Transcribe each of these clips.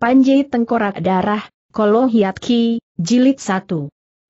Panji Tengkorak Darah, Kolo Ki, Jilid 1.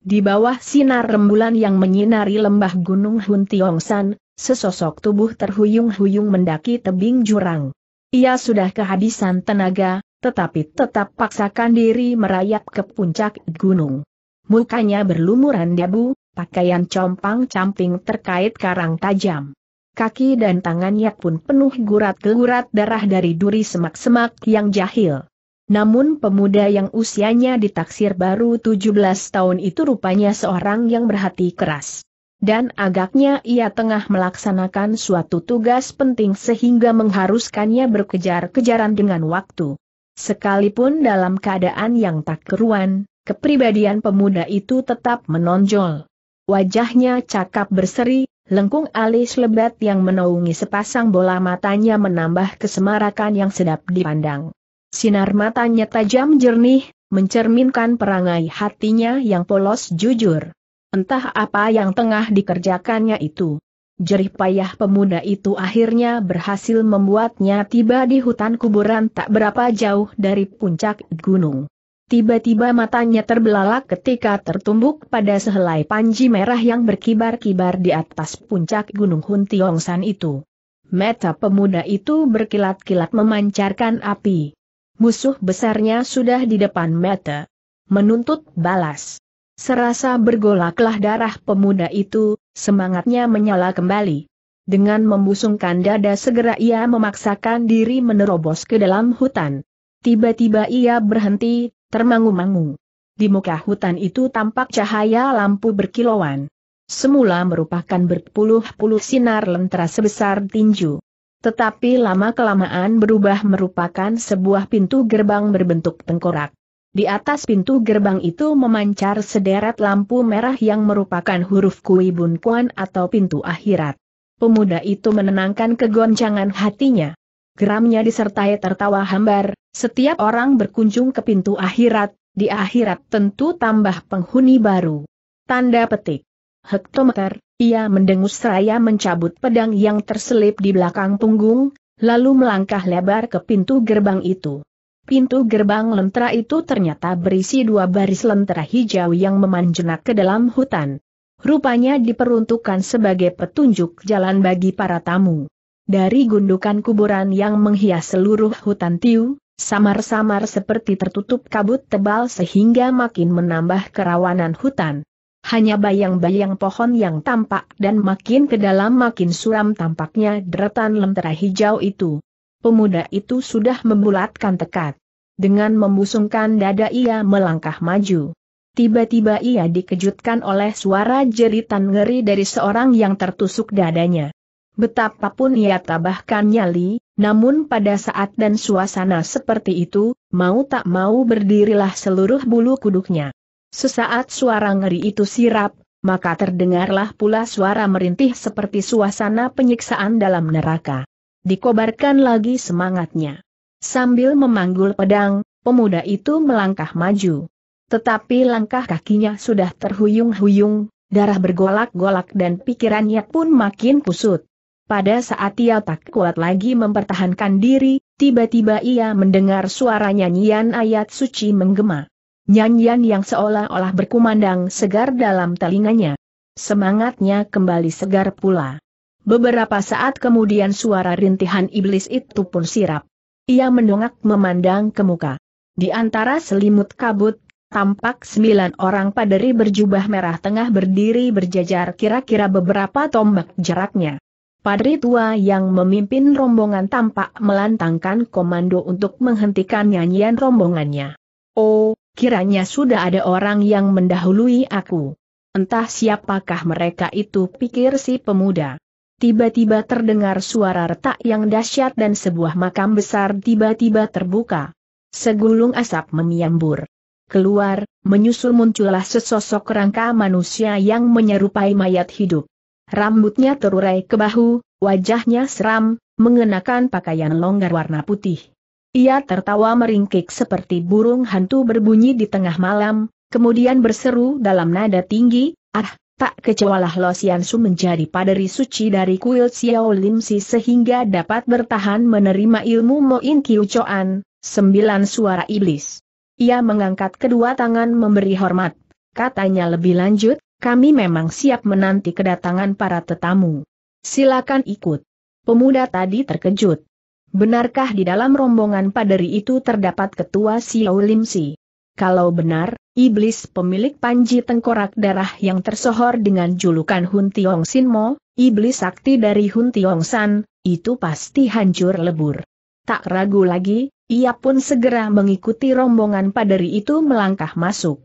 Di bawah sinar rembulan yang menyinari lembah Gunung Hun Tiongsan, sesosok tubuh terhuyung-huyung mendaki tebing jurang. Ia sudah kehabisan tenaga, tetapi tetap paksakan diri merayap ke puncak gunung. Mukanya berlumuran debu, pakaian compang-camping terkait karang tajam. Kaki dan tangannya pun penuh gurat-gurat darah dari duri semak-semak yang jahil. Namun pemuda yang usianya ditaksir baru 17 tahun itu rupanya seorang yang berhati keras. Dan agaknya ia tengah melaksanakan suatu tugas penting sehingga mengharuskannya berkejar-kejaran dengan waktu. Sekalipun dalam keadaan yang tak keruan, kepribadian pemuda itu tetap menonjol. Wajahnya cakap berseri, lengkung alis lebat yang menaungi sepasang bola matanya menambah kesemarakan yang sedap dipandang. Sinar matanya tajam jernih, mencerminkan perangai hatinya yang polos jujur. Entah apa yang tengah dikerjakannya itu. Jerih payah pemuda itu akhirnya berhasil membuatnya tiba di hutan kuburan tak berapa jauh dari puncak gunung. Tiba-tiba matanya terbelalak ketika tertumbuk pada sehelai panji merah yang berkibar-kibar di atas puncak Gunung Huntiongsan itu. Meta pemuda itu berkilat-kilat memancarkan api. Musuh besarnya sudah di depan mata. Menuntut balas. Serasa bergolaklah darah pemuda itu, semangatnya menyala kembali. Dengan membusungkan dada segera ia memaksakan diri menerobos ke dalam hutan. Tiba-tiba ia berhenti, termangu-mangu. Di muka hutan itu tampak cahaya lampu berkilauan. Semula merupakan berpuluh-puluh sinar lentera sebesar tinju. Tetapi lama-kelamaan berubah merupakan sebuah pintu gerbang berbentuk tengkorak. Di atas pintu gerbang itu memancar sederet lampu merah yang merupakan huruf Kui Bun Kuan atau pintu akhirat. Pemuda itu menenangkan kegoncangan hatinya. Geramnya disertai tertawa hambar, setiap orang berkunjung ke pintu akhirat, di akhirat tentu tambah penghuni baru. Tanda petik hektometer, ia mendengus seraya mencabut pedang yang terselip di belakang punggung, lalu melangkah lebar ke pintu gerbang itu. Pintu gerbang lentera itu ternyata berisi dua baris lentera hijau yang memanjenak ke dalam hutan. Rupanya diperuntukkan sebagai petunjuk jalan bagi para tamu. Dari gundukan kuburan yang menghias seluruh hutan Tiu, samar-samar seperti tertutup kabut tebal sehingga makin menambah kerawanan hutan. Hanya bayang-bayang pohon yang tampak dan makin ke dalam makin suram tampaknya deretan lentera hijau itu. Pemuda itu sudah membulatkan tekad. Dengan membusungkan dada ia melangkah maju. Tiba-tiba ia dikejutkan oleh suara jeritan ngeri dari seorang yang tertusuk dadanya. Betapapun ia tabahkan nyali, namun pada saat dan suasana seperti itu, mau tak mau berdirilah seluruh bulu kuduknya. Sesaat suara ngeri itu sirap, maka terdengarlah pula suara merintih seperti suasana penyiksaan dalam neraka. Dikobarkan lagi semangatnya. Sambil memanggul pedang, pemuda itu melangkah maju. Tetapi langkah kakinya sudah terhuyung-huyung, darah bergolak-golak dan pikirannya pun makin kusut. Pada saat ia tak kuat lagi mempertahankan diri, tiba-tiba ia mendengar suara nyanyian ayat suci menggema nyanyian yang seolah-olah berkumandang segar dalam telinganya. Semangatnya kembali segar pula. Beberapa saat kemudian suara rintihan iblis itu pun sirap. Ia mendongak memandang ke muka. Di antara selimut kabut, tampak sembilan orang paderi berjubah merah tengah berdiri berjajar kira-kira beberapa tombak jaraknya. Padri tua yang memimpin rombongan tampak melantangkan komando untuk menghentikan nyanyian rombongannya. Oh, Kiranya sudah ada orang yang mendahului aku. Entah siapakah mereka itu pikir si pemuda. Tiba-tiba terdengar suara retak yang dahsyat dan sebuah makam besar tiba-tiba terbuka. Segulung asap memiambur. Keluar, menyusul muncullah sesosok rangka manusia yang menyerupai mayat hidup. Rambutnya terurai ke bahu, wajahnya seram, mengenakan pakaian longgar warna putih. Ia tertawa meringkik seperti burung hantu berbunyi di tengah malam, kemudian berseru dalam nada tinggi, ah, tak kecewalah Lo Sian Su menjadi paderi suci dari kuil Xiao Lim Si sehingga dapat bertahan menerima ilmu Mo In Kiu Choan, sembilan suara iblis. Ia mengangkat kedua tangan memberi hormat. Katanya lebih lanjut, kami memang siap menanti kedatangan para tetamu. Silakan ikut. Pemuda tadi terkejut. Benarkah di dalam rombongan paderi itu terdapat ketua Xiao Limsi? Kalau benar, iblis pemilik panji tengkorak darah yang tersohor dengan julukan Hun Tiong Sin Mo, iblis sakti dari Hun Tiong San, itu pasti hancur lebur. Tak ragu lagi, ia pun segera mengikuti rombongan paderi itu melangkah masuk.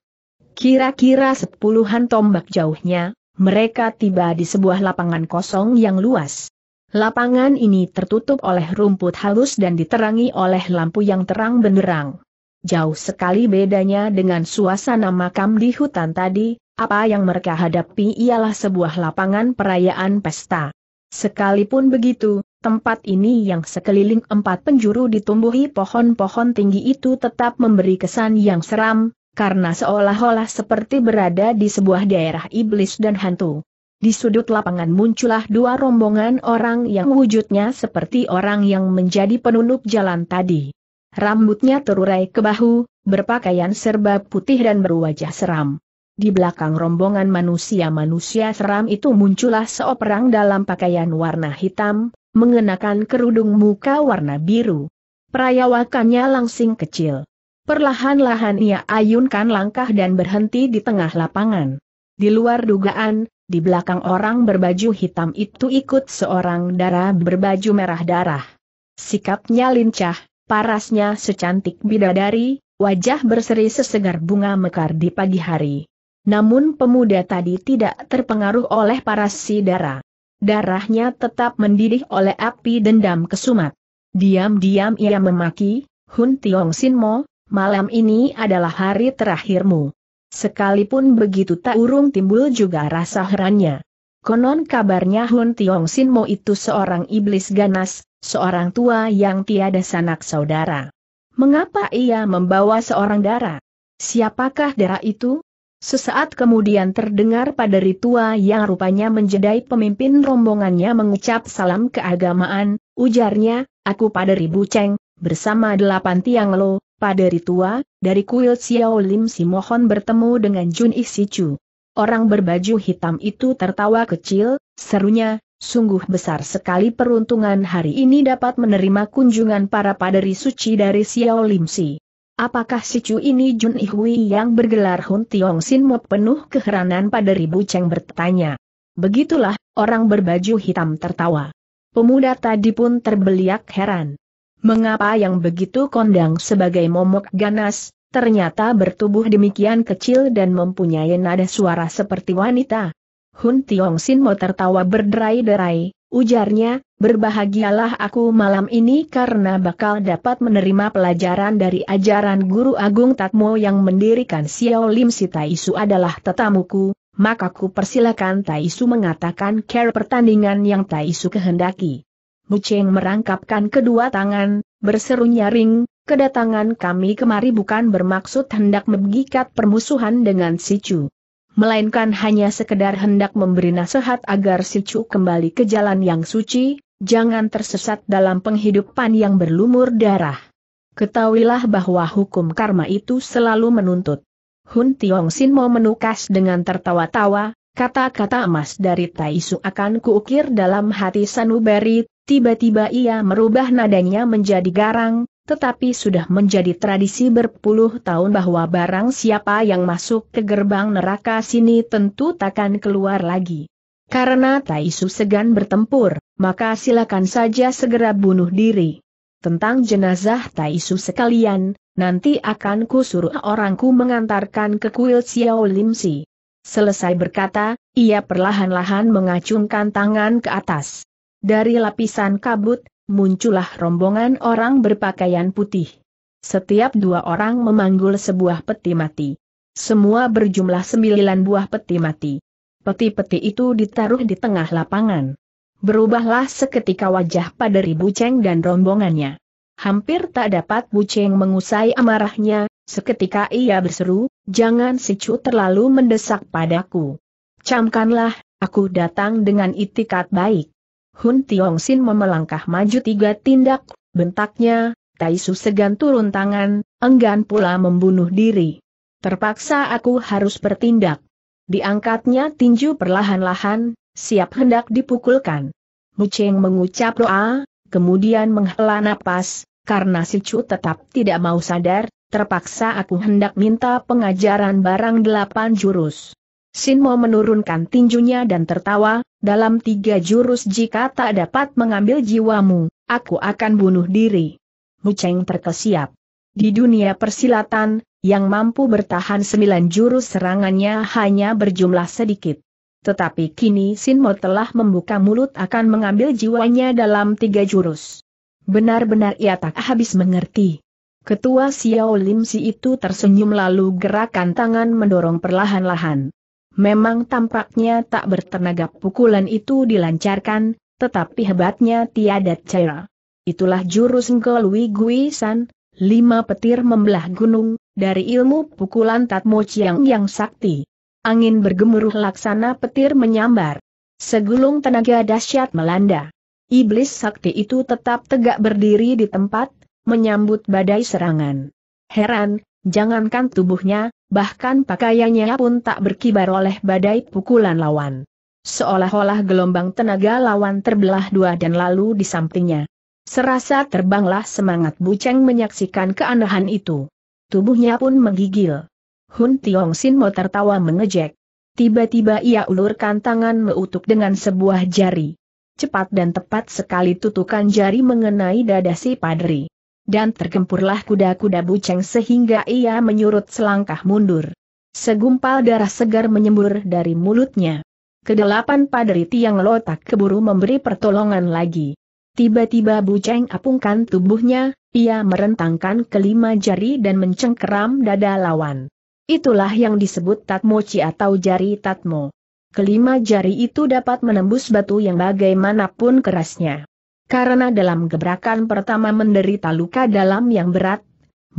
Kira-kira sepuluhan tombak jauhnya, mereka tiba di sebuah lapangan kosong yang luas. Lapangan ini tertutup oleh rumput halus dan diterangi oleh lampu yang terang benderang. Jauh sekali bedanya dengan suasana makam di hutan tadi, apa yang mereka hadapi ialah sebuah lapangan perayaan pesta. Sekalipun begitu, tempat ini yang sekeliling empat penjuru ditumbuhi pohon-pohon tinggi itu tetap memberi kesan yang seram, karena seolah-olah seperti berada di sebuah daerah iblis dan hantu. Di sudut lapangan muncullah dua rombongan orang yang wujudnya seperti orang yang menjadi penunduk jalan tadi. Rambutnya terurai ke bahu, berpakaian serba putih dan berwajah seram. Di belakang rombongan manusia-manusia seram itu muncullah seorang dalam pakaian warna hitam, mengenakan kerudung muka warna biru. Perayawakannya langsing kecil. Perlahan-lahan ia ayunkan langkah dan berhenti di tengah lapangan. Di luar dugaan, di belakang orang berbaju hitam itu ikut seorang darah berbaju merah darah. Sikapnya lincah, parasnya secantik bidadari, wajah berseri sesegar bunga mekar di pagi hari. Namun pemuda tadi tidak terpengaruh oleh paras si darah. Darahnya tetap mendidih oleh api dendam kesumat. Diam-diam ia memaki, Hun Tiong Sin Mo, malam ini adalah hari terakhirmu. Sekalipun begitu tak urung timbul juga rasa herannya. Konon kabarnya Hun Tiong Sin Mo itu seorang iblis ganas, seorang tua yang tiada sanak saudara. Mengapa ia membawa seorang dara? Siapakah dara itu? Sesaat kemudian terdengar pada ritua yang rupanya menjedai pemimpin rombongannya mengucap salam keagamaan, ujarnya, aku pada ribu ceng, bersama delapan tiang lo, pada tua, dari kuil Xiao Lim Si Mohon bertemu dengan Jun Isicu. Orang berbaju hitam itu tertawa kecil, serunya, sungguh besar sekali peruntungan hari ini dapat menerima kunjungan para paderi suci dari Xiao Lim Si. Apakah si ini Jun Ihui yang bergelar Hun Tiong Sin Mo penuh keheranan pada ribu Cheng bertanya. Begitulah, orang berbaju hitam tertawa. Pemuda tadi pun terbeliak heran. Mengapa yang begitu kondang sebagai momok ganas, ternyata bertubuh demikian kecil dan mempunyai nada suara seperti wanita? Hun Tiong Sin Mo tertawa berderai-derai, ujarnya, berbahagialah aku malam ini karena bakal dapat menerima pelajaran dari ajaran Guru Agung Tatmo yang mendirikan Xiao Lim Si Taisu adalah tetamuku, maka ku persilakan Taisu mengatakan care pertandingan yang Taisu kehendaki. Cheng merangkapkan kedua tangan, berseru nyaring, kedatangan kami kemari bukan bermaksud hendak menggikat permusuhan dengan si Cu. Melainkan hanya sekedar hendak memberi nasihat agar si Cu kembali ke jalan yang suci, jangan tersesat dalam penghidupan yang berlumur darah. Ketahuilah bahwa hukum karma itu selalu menuntut. Hun Tiong Sin mau menukas dengan tertawa-tawa, kata-kata emas dari Tai Su akan kuukir dalam hati Sanubari Tiba-tiba ia merubah nadanya menjadi garang, tetapi sudah menjadi tradisi berpuluh tahun bahwa barang siapa yang masuk ke gerbang neraka sini tentu takkan keluar lagi. Karena Taisu segan bertempur, maka silakan saja segera bunuh diri. Tentang jenazah Taisu sekalian, nanti akan kusuruh orangku mengantarkan ke kuil Xiao Limsi. Selesai berkata, ia perlahan-lahan mengacungkan tangan ke atas. Dari lapisan kabut, muncullah rombongan orang berpakaian putih. Setiap dua orang memanggul sebuah peti mati. Semua berjumlah sembilan buah peti mati. Peti-peti itu ditaruh di tengah lapangan. Berubahlah seketika wajah pada Ribu ceng dan rombongannya. Hampir tak dapat Bu Cheng mengusai amarahnya, seketika ia berseru, jangan si cu terlalu mendesak padaku. Camkanlah, aku datang dengan itikat baik. Hun Tiong Sin memelangkah maju tiga tindak, bentaknya, Tai Su segan turun tangan, enggan pula membunuh diri. Terpaksa aku harus bertindak. Diangkatnya tinju perlahan-lahan, siap hendak dipukulkan. Cheng mengucap doa, kemudian menghela napas, karena si Chu tetap tidak mau sadar, terpaksa aku hendak minta pengajaran barang delapan jurus. Sinmo menurunkan tinjunya dan tertawa, dalam tiga jurus jika tak dapat mengambil jiwamu, aku akan bunuh diri. Cheng terkesiap. Di dunia persilatan, yang mampu bertahan sembilan jurus serangannya hanya berjumlah sedikit. Tetapi kini Sinmo telah membuka mulut akan mengambil jiwanya dalam tiga jurus. Benar-benar ia tak habis mengerti. Ketua Xiao Lim Si itu tersenyum lalu gerakan tangan mendorong perlahan-lahan. Memang tampaknya tak bertenaga pukulan itu dilancarkan, tetapi hebatnya tiada cara. Itulah jurus Ngkelwi Guisan, lima petir membelah gunung, dari ilmu pukulan Tatmo Chiang yang sakti. Angin bergemuruh laksana petir menyambar. Segulung tenaga dahsyat melanda. Iblis sakti itu tetap tegak berdiri di tempat, menyambut badai serangan. Heran, jangankan tubuhnya, bahkan pakaiannya pun tak berkibar oleh badai pukulan lawan. Seolah-olah gelombang tenaga lawan terbelah dua dan lalu di sampingnya. Serasa terbanglah semangat Buceng menyaksikan keanehan itu. Tubuhnya pun menggigil. Hun Tiong Sin mau tertawa mengejek. Tiba-tiba ia ulurkan tangan meutuk dengan sebuah jari. Cepat dan tepat sekali tutukan jari mengenai dada si padri dan terkempurlah kuda-kuda buceng sehingga ia menyurut selangkah mundur. Segumpal darah segar menyembur dari mulutnya. Kedelapan paderi tiang lotak keburu memberi pertolongan lagi. Tiba-tiba buceng apungkan tubuhnya, ia merentangkan kelima jari dan mencengkeram dada lawan. Itulah yang disebut tatmoci atau jari tatmo. Kelima jari itu dapat menembus batu yang bagaimanapun kerasnya karena dalam gebrakan pertama menderita luka dalam yang berat,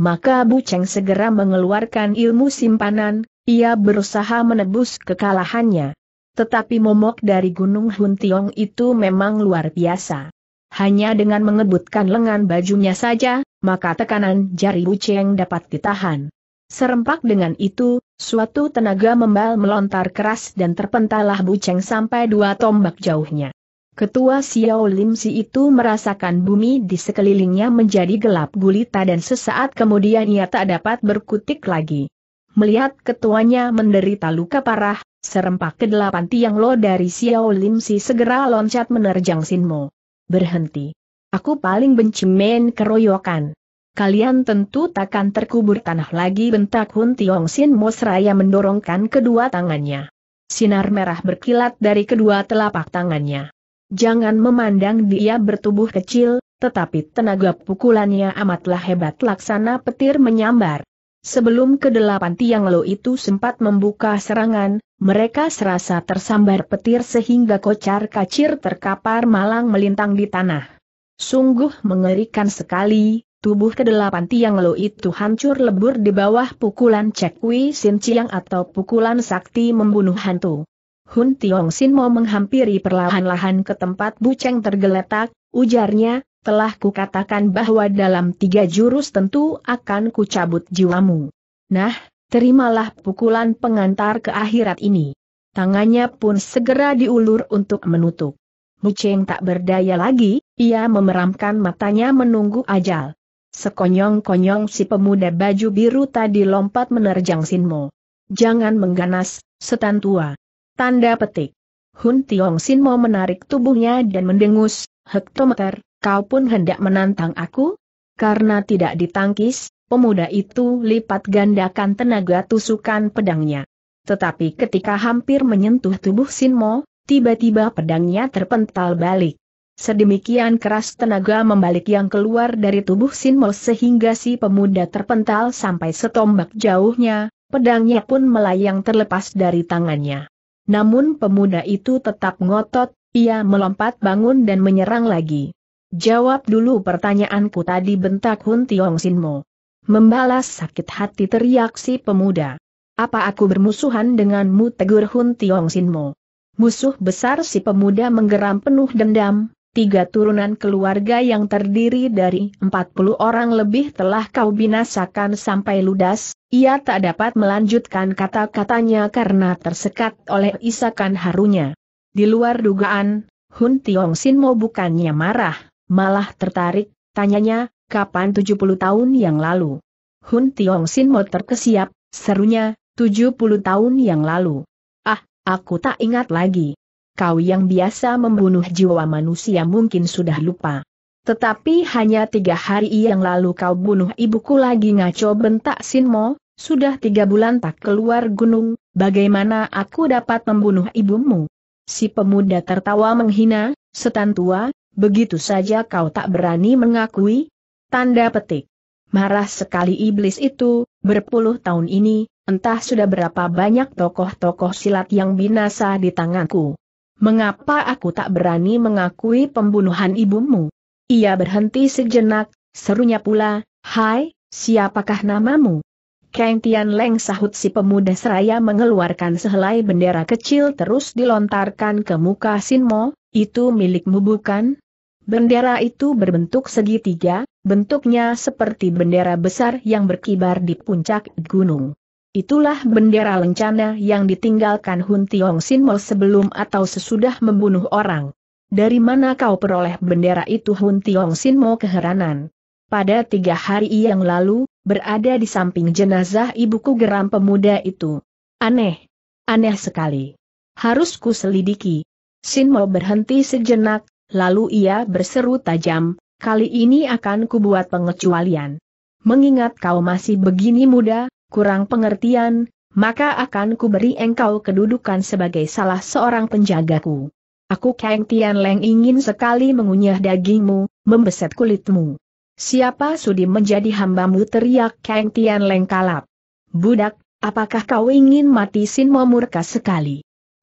maka Bu Cheng segera mengeluarkan ilmu simpanan, ia berusaha menebus kekalahannya. Tetapi momok dari Gunung Hun Tiong itu memang luar biasa. Hanya dengan mengebutkan lengan bajunya saja, maka tekanan jari Bu Cheng dapat ditahan. Serempak dengan itu, suatu tenaga membal melontar keras dan terpentalah Bu Cheng sampai dua tombak jauhnya. Ketua Xiao Lim Si itu merasakan bumi di sekelilingnya menjadi gelap gulita dan sesaat kemudian ia tak dapat berkutik lagi. Melihat ketuanya menderita luka parah, serempak kedelapan tiang lo dari Xiao Lim Si segera loncat menerjang Mo. Berhenti. Aku paling benci main keroyokan. Kalian tentu takkan terkubur tanah lagi bentak Hun Tiong Mo seraya mendorongkan kedua tangannya. Sinar merah berkilat dari kedua telapak tangannya. Jangan memandang dia bertubuh kecil, tetapi tenaga pukulannya amatlah hebat laksana petir menyambar. Sebelum kedelapan tiang lo itu sempat membuka serangan, mereka serasa tersambar petir sehingga kocar kacir terkapar malang melintang di tanah. Sungguh mengerikan sekali, tubuh kedelapan tiang lo itu hancur lebur di bawah pukulan cekwi sinciang atau pukulan sakti membunuh hantu. Hun Tiong Sin mau menghampiri perlahan-lahan ke tempat buceng tergeletak, ujarnya, telah kukatakan bahwa dalam tiga jurus tentu akan kucabut jiwamu. Nah, terimalah pukulan pengantar ke akhirat ini. Tangannya pun segera diulur untuk menutup. Buceng tak berdaya lagi, ia memeramkan matanya menunggu ajal. Sekonyong-konyong si pemuda baju biru tadi lompat menerjang Sinmo. Jangan mengganas, setan tua. Tanda petik. Hun Tiong Sin mau menarik tubuhnya dan mendengus, hektometer, kau pun hendak menantang aku? Karena tidak ditangkis, pemuda itu lipat gandakan tenaga tusukan pedangnya. Tetapi ketika hampir menyentuh tubuh Sin Mo, tiba-tiba pedangnya terpental balik. Sedemikian keras tenaga membalik yang keluar dari tubuh Sin Mo sehingga si pemuda terpental sampai setombak jauhnya, pedangnya pun melayang terlepas dari tangannya. Namun pemuda itu tetap ngotot, ia melompat bangun dan menyerang lagi. Jawab dulu pertanyaanku tadi bentak Hun Tiong Mo. Membalas sakit hati teriak si pemuda. Apa aku bermusuhan denganmu tegur Hun Tiong Mo. Musuh besar si pemuda menggeram penuh dendam, tiga turunan keluarga yang terdiri dari empat puluh orang lebih telah kau binasakan sampai ludas, ia tak dapat melanjutkan kata-katanya karena tersekat oleh isakan harunya. Di luar dugaan, Hun Tiong Sinmo bukannya marah, malah tertarik, tanyanya, kapan tujuh puluh tahun yang lalu? Hun Tiong Sinmo terkesiap, serunya, tujuh puluh tahun yang lalu. Ah, aku tak ingat lagi kau yang biasa membunuh jiwa manusia mungkin sudah lupa. Tetapi hanya tiga hari yang lalu kau bunuh ibuku lagi ngaco bentak Sinmo, sudah tiga bulan tak keluar gunung, bagaimana aku dapat membunuh ibumu? Si pemuda tertawa menghina, setan tua, begitu saja kau tak berani mengakui? Tanda petik. Marah sekali iblis itu, berpuluh tahun ini, entah sudah berapa banyak tokoh-tokoh silat yang binasa di tanganku mengapa aku tak berani mengakui pembunuhan ibumu? Ia berhenti sejenak, serunya pula, Hai, siapakah namamu? Kang Tian Leng sahut si pemuda seraya mengeluarkan sehelai bendera kecil terus dilontarkan ke muka Sinmo, itu milikmu bukan? Bendera itu berbentuk segitiga, bentuknya seperti bendera besar yang berkibar di puncak gunung. Itulah bendera lencana yang ditinggalkan Hun Tiong Sin Mo sebelum atau sesudah membunuh orang. Dari mana kau peroleh bendera itu Hun Tiong Sin Mo keheranan. Pada tiga hari yang lalu, berada di samping jenazah ibuku geram pemuda itu. Aneh. Aneh sekali. Harus ku selidiki. Sin Mo berhenti sejenak, lalu ia berseru tajam, kali ini akan kubuat pengecualian. Mengingat kau masih begini muda, kurang pengertian, maka akan kuberi engkau kedudukan sebagai salah seorang penjagaku. Aku Kang Leng ingin sekali mengunyah dagingmu, membeset kulitmu. Siapa sudi menjadi hambamu teriak Kang Leng kalap. Budak, apakah kau ingin mati Sin murka sekali?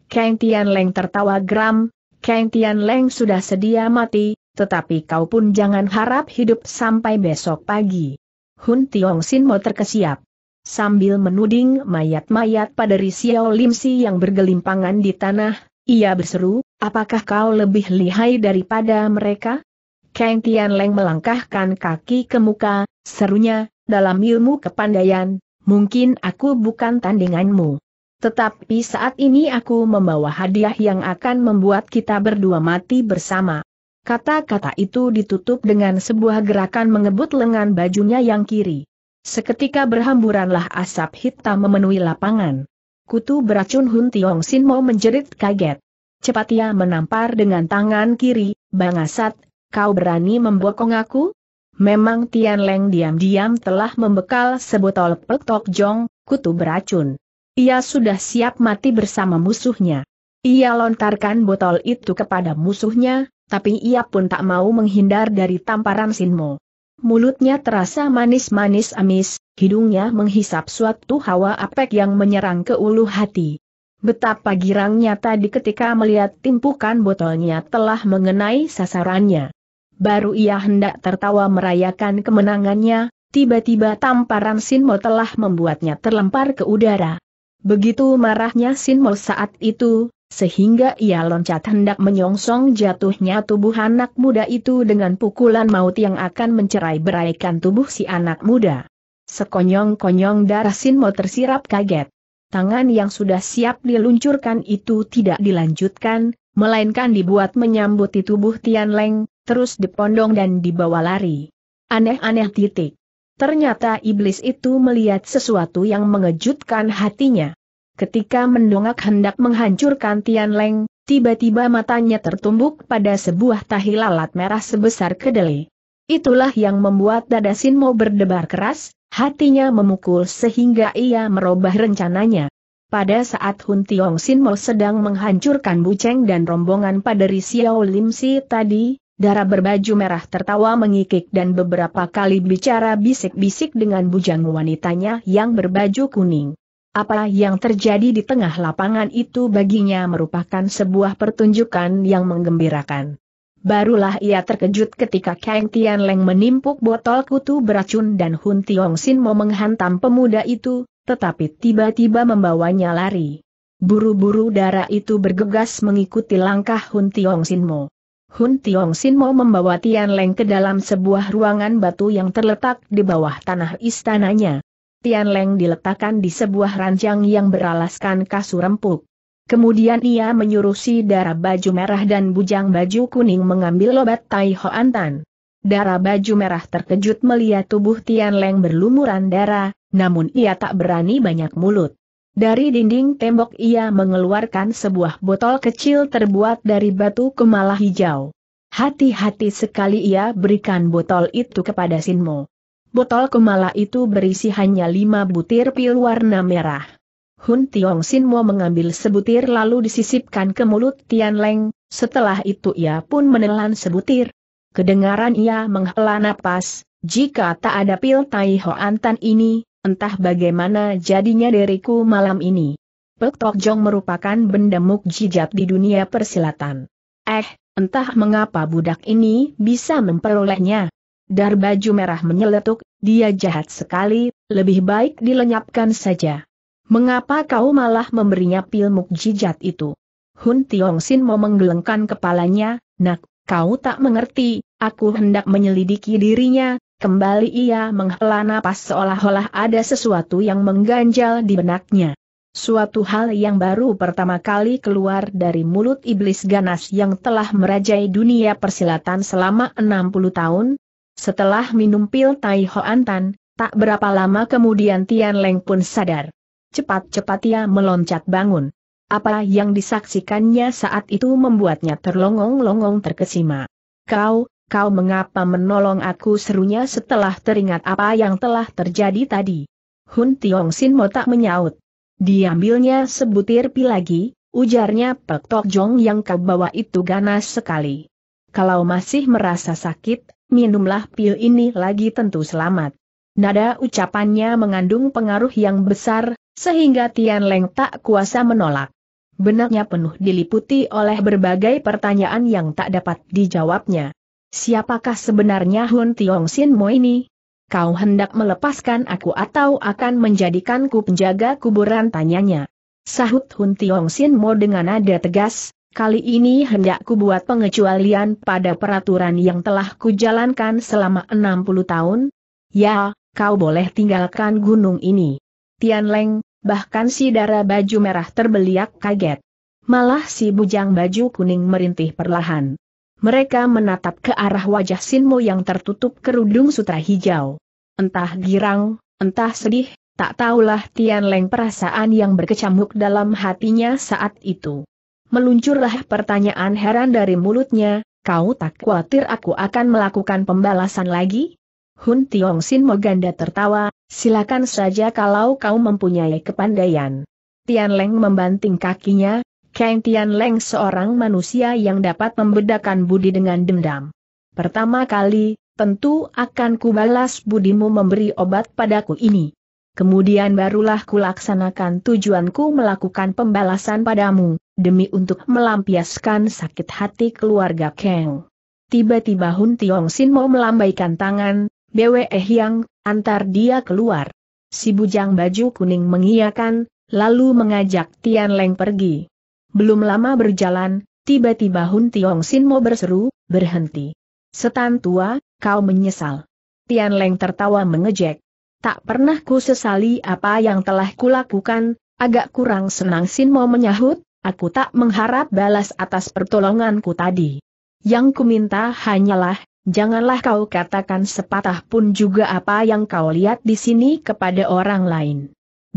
Kang Leng tertawa geram, Kang Leng sudah sedia mati, tetapi kau pun jangan harap hidup sampai besok pagi. Hun Tiong Sin mau terkesiap. Sambil menuding mayat-mayat pada Risiao Limsi yang bergelimpangan di tanah, ia berseru, apakah kau lebih lihai daripada mereka? Kang Leng melangkahkan kaki ke muka, serunya, dalam ilmu kepandaian, mungkin aku bukan tandinganmu. Tetapi saat ini aku membawa hadiah yang akan membuat kita berdua mati bersama. Kata-kata itu ditutup dengan sebuah gerakan mengebut lengan bajunya yang kiri. Seketika berhamburanlah asap hitam memenuhi lapangan. Kutu beracun Hun Tiong Sin Mo menjerit kaget. Cepat ia menampar dengan tangan kiri, Bang Asad, kau berani membokong aku? Memang Tian Leng diam-diam telah membekal sebotol petok jong, kutu beracun. Ia sudah siap mati bersama musuhnya. Ia lontarkan botol itu kepada musuhnya, tapi ia pun tak mau menghindar dari tamparan Sin Mo mulutnya terasa manis-manis amis, hidungnya menghisap suatu hawa apek yang menyerang ke ulu hati. Betapa girangnya tadi ketika melihat timpukan botolnya telah mengenai sasarannya. Baru ia hendak tertawa merayakan kemenangannya, tiba-tiba tamparan Sinmo telah membuatnya terlempar ke udara. Begitu marahnya Sinmo saat itu, sehingga ia loncat hendak menyongsong jatuhnya tubuh anak muda itu dengan pukulan maut yang akan mencerai beraikan tubuh si anak muda. Sekonyong-konyong darah Sinmo tersirap kaget. Tangan yang sudah siap diluncurkan itu tidak dilanjutkan, melainkan dibuat menyambuti tubuh Tian Leng, terus dipondong dan dibawa lari. Aneh-aneh titik. Ternyata iblis itu melihat sesuatu yang mengejutkan hatinya. Ketika mendongak hendak menghancurkan Tian Leng, tiba-tiba matanya tertumbuk pada sebuah tahi lalat merah sebesar kedelai. Itulah yang membuat dada Sinmo berdebar keras, hatinya memukul sehingga ia merubah rencananya. Pada saat Hun Tiong Sinmo sedang menghancurkan Buceng dan rombongan pada Risiao Lim Si tadi, darah berbaju merah tertawa mengikik dan beberapa kali bicara bisik-bisik dengan bujang wanitanya yang berbaju kuning. Apa yang terjadi di tengah lapangan itu baginya merupakan sebuah pertunjukan yang menggembirakan. Barulah ia terkejut ketika Kang Tian Leng menimpuk botol kutu beracun dan Hun Tiong Sin mau menghantam pemuda itu, tetapi tiba-tiba membawanya lari. Buru-buru darah itu bergegas mengikuti langkah Hun Tiong Sin Mo. Hun Tiong Sin Mo membawa Tian Leng ke dalam sebuah ruangan batu yang terletak di bawah tanah istananya. Tian Leng diletakkan di sebuah ranjang yang beralaskan kasur empuk. Kemudian ia menyuruh si darah baju merah dan bujang baju kuning mengambil lobat Tai Ho Antan. Darah baju merah terkejut melihat tubuh Tian Leng berlumuran darah, namun ia tak berani banyak mulut. Dari dinding tembok ia mengeluarkan sebuah botol kecil terbuat dari batu kemala hijau. Hati-hati sekali ia berikan botol itu kepada Sinmo botol kemala itu berisi hanya lima butir pil warna merah. Hun Tiong Sin Mo mengambil sebutir lalu disisipkan ke mulut Tian Leng, setelah itu ia pun menelan sebutir. Kedengaran ia menghela napas, jika tak ada pil Tai Hoan Tan ini, entah bagaimana jadinya diriku malam ini. Pek Tok Jong merupakan benda mukjizat di dunia persilatan. Eh, entah mengapa budak ini bisa memperolehnya. Dar baju merah menyeletuk, dia jahat sekali, lebih baik dilenyapkan saja. Mengapa kau malah memberinya pil mukjizat itu? Hun Tiong Sin mau menggelengkan kepalanya, nak, kau tak mengerti, aku hendak menyelidiki dirinya, kembali ia menghela napas seolah-olah ada sesuatu yang mengganjal di benaknya. Suatu hal yang baru pertama kali keluar dari mulut iblis ganas yang telah merajai dunia persilatan selama 60 tahun, setelah minum pil Tai Hoan Tan, tak berapa lama kemudian Tian Leng pun sadar. Cepat-cepat ia meloncat bangun. Apa yang disaksikannya saat itu membuatnya terlongong-longong terkesima. Kau, kau mengapa menolong aku serunya setelah teringat apa yang telah terjadi tadi. Hun Tiong Sin Mo tak menyaut. Diambilnya sebutir pil lagi, ujarnya Pek Tok Jong yang kau bawa itu ganas sekali. Kalau masih merasa sakit, minumlah pil ini lagi tentu selamat. Nada ucapannya mengandung pengaruh yang besar, sehingga Tian Leng tak kuasa menolak. Benaknya penuh diliputi oleh berbagai pertanyaan yang tak dapat dijawabnya. Siapakah sebenarnya Hun Tiong Sin Mo ini? Kau hendak melepaskan aku atau akan menjadikanku penjaga kuburan tanyanya. Sahut Hun Tiong Sin Mo dengan nada tegas, Kali ini hendak kubuat pengecualian pada peraturan yang telah kujalankan selama 60 tahun. Ya, kau boleh tinggalkan gunung ini. Tian Leng, bahkan si darah baju merah terbeliak kaget. Malah si bujang baju kuning merintih perlahan. Mereka menatap ke arah wajah Sinmo yang tertutup kerudung sutra hijau. Entah girang, entah sedih, tak tahulah Tian Leng perasaan yang berkecamuk dalam hatinya saat itu meluncurlah pertanyaan heran dari mulutnya, kau tak khawatir aku akan melakukan pembalasan lagi? Hun Tiong Sin Moganda tertawa, silakan saja kalau kau mempunyai kepandaian. Tian Leng membanting kakinya, Kang Tian Leng seorang manusia yang dapat membedakan budi dengan dendam. Pertama kali, tentu akan kubalas budimu memberi obat padaku ini. Kemudian barulah kulaksanakan tujuanku melakukan pembalasan padamu demi untuk melampiaskan sakit hati keluarga Kang. Tiba-tiba Hun Tiong Sin mau melambaikan tangan, Bwe Hyang, antar dia keluar. Si bujang baju kuning mengiyakan, lalu mengajak Tian Leng pergi. Belum lama berjalan, tiba-tiba Hun Tiong Sin mau berseru, berhenti. Setan tua, kau menyesal. Tian Leng tertawa mengejek. Tak pernah ku sesali apa yang telah kulakukan, agak kurang senang Sin mau menyahut, Aku tak mengharap balas atas pertolonganku tadi. Yang kuminta hanyalah, janganlah kau katakan sepatah pun juga apa yang kau lihat di sini kepada orang lain.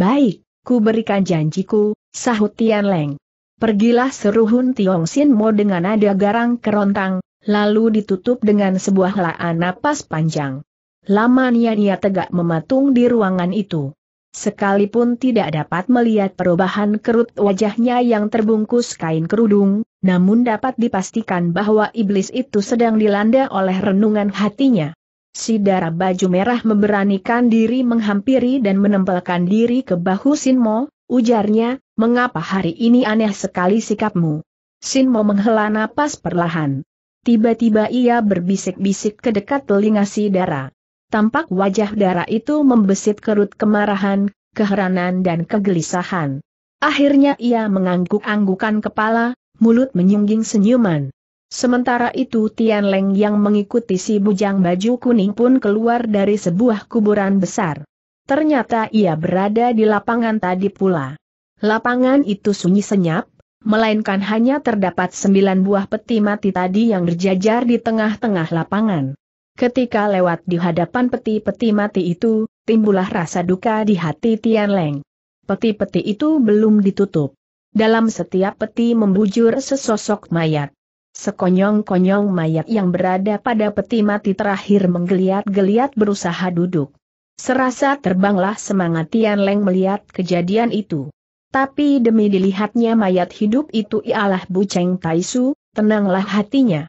Baik, ku berikan janjiku, sahut Tian Leng. Pergilah seru Hun Tiong Sin Mo dengan nada garang kerontang, lalu ditutup dengan sebuah laan napas panjang. Lama Nia tegak mematung di ruangan itu. Sekalipun tidak dapat melihat perubahan kerut wajahnya yang terbungkus kain kerudung, namun dapat dipastikan bahwa iblis itu sedang dilanda oleh renungan hatinya. Si darah baju merah memberanikan diri menghampiri dan menempelkan diri ke bahu Sinmo, ujarnya, mengapa hari ini aneh sekali sikapmu? Sinmo menghela napas perlahan. Tiba-tiba ia berbisik-bisik ke dekat telinga si darah tampak wajah darah itu membesit kerut kemarahan, keheranan dan kegelisahan. Akhirnya ia mengangguk-anggukan kepala, mulut menyungging senyuman. Sementara itu Tian Leng yang mengikuti si bujang baju kuning pun keluar dari sebuah kuburan besar. Ternyata ia berada di lapangan tadi pula. Lapangan itu sunyi senyap, melainkan hanya terdapat sembilan buah peti mati tadi yang berjajar di tengah-tengah lapangan. Ketika lewat di hadapan peti-peti mati itu, timbullah rasa duka di hati Tian Leng. Peti-peti itu belum ditutup. Dalam setiap peti membujur sesosok mayat. Sekonyong-konyong mayat yang berada pada peti mati terakhir menggeliat-geliat berusaha duduk. Serasa terbanglah semangat Tian Leng melihat kejadian itu. Tapi demi dilihatnya mayat hidup itu ialah Buceng Taisu, tenanglah hatinya.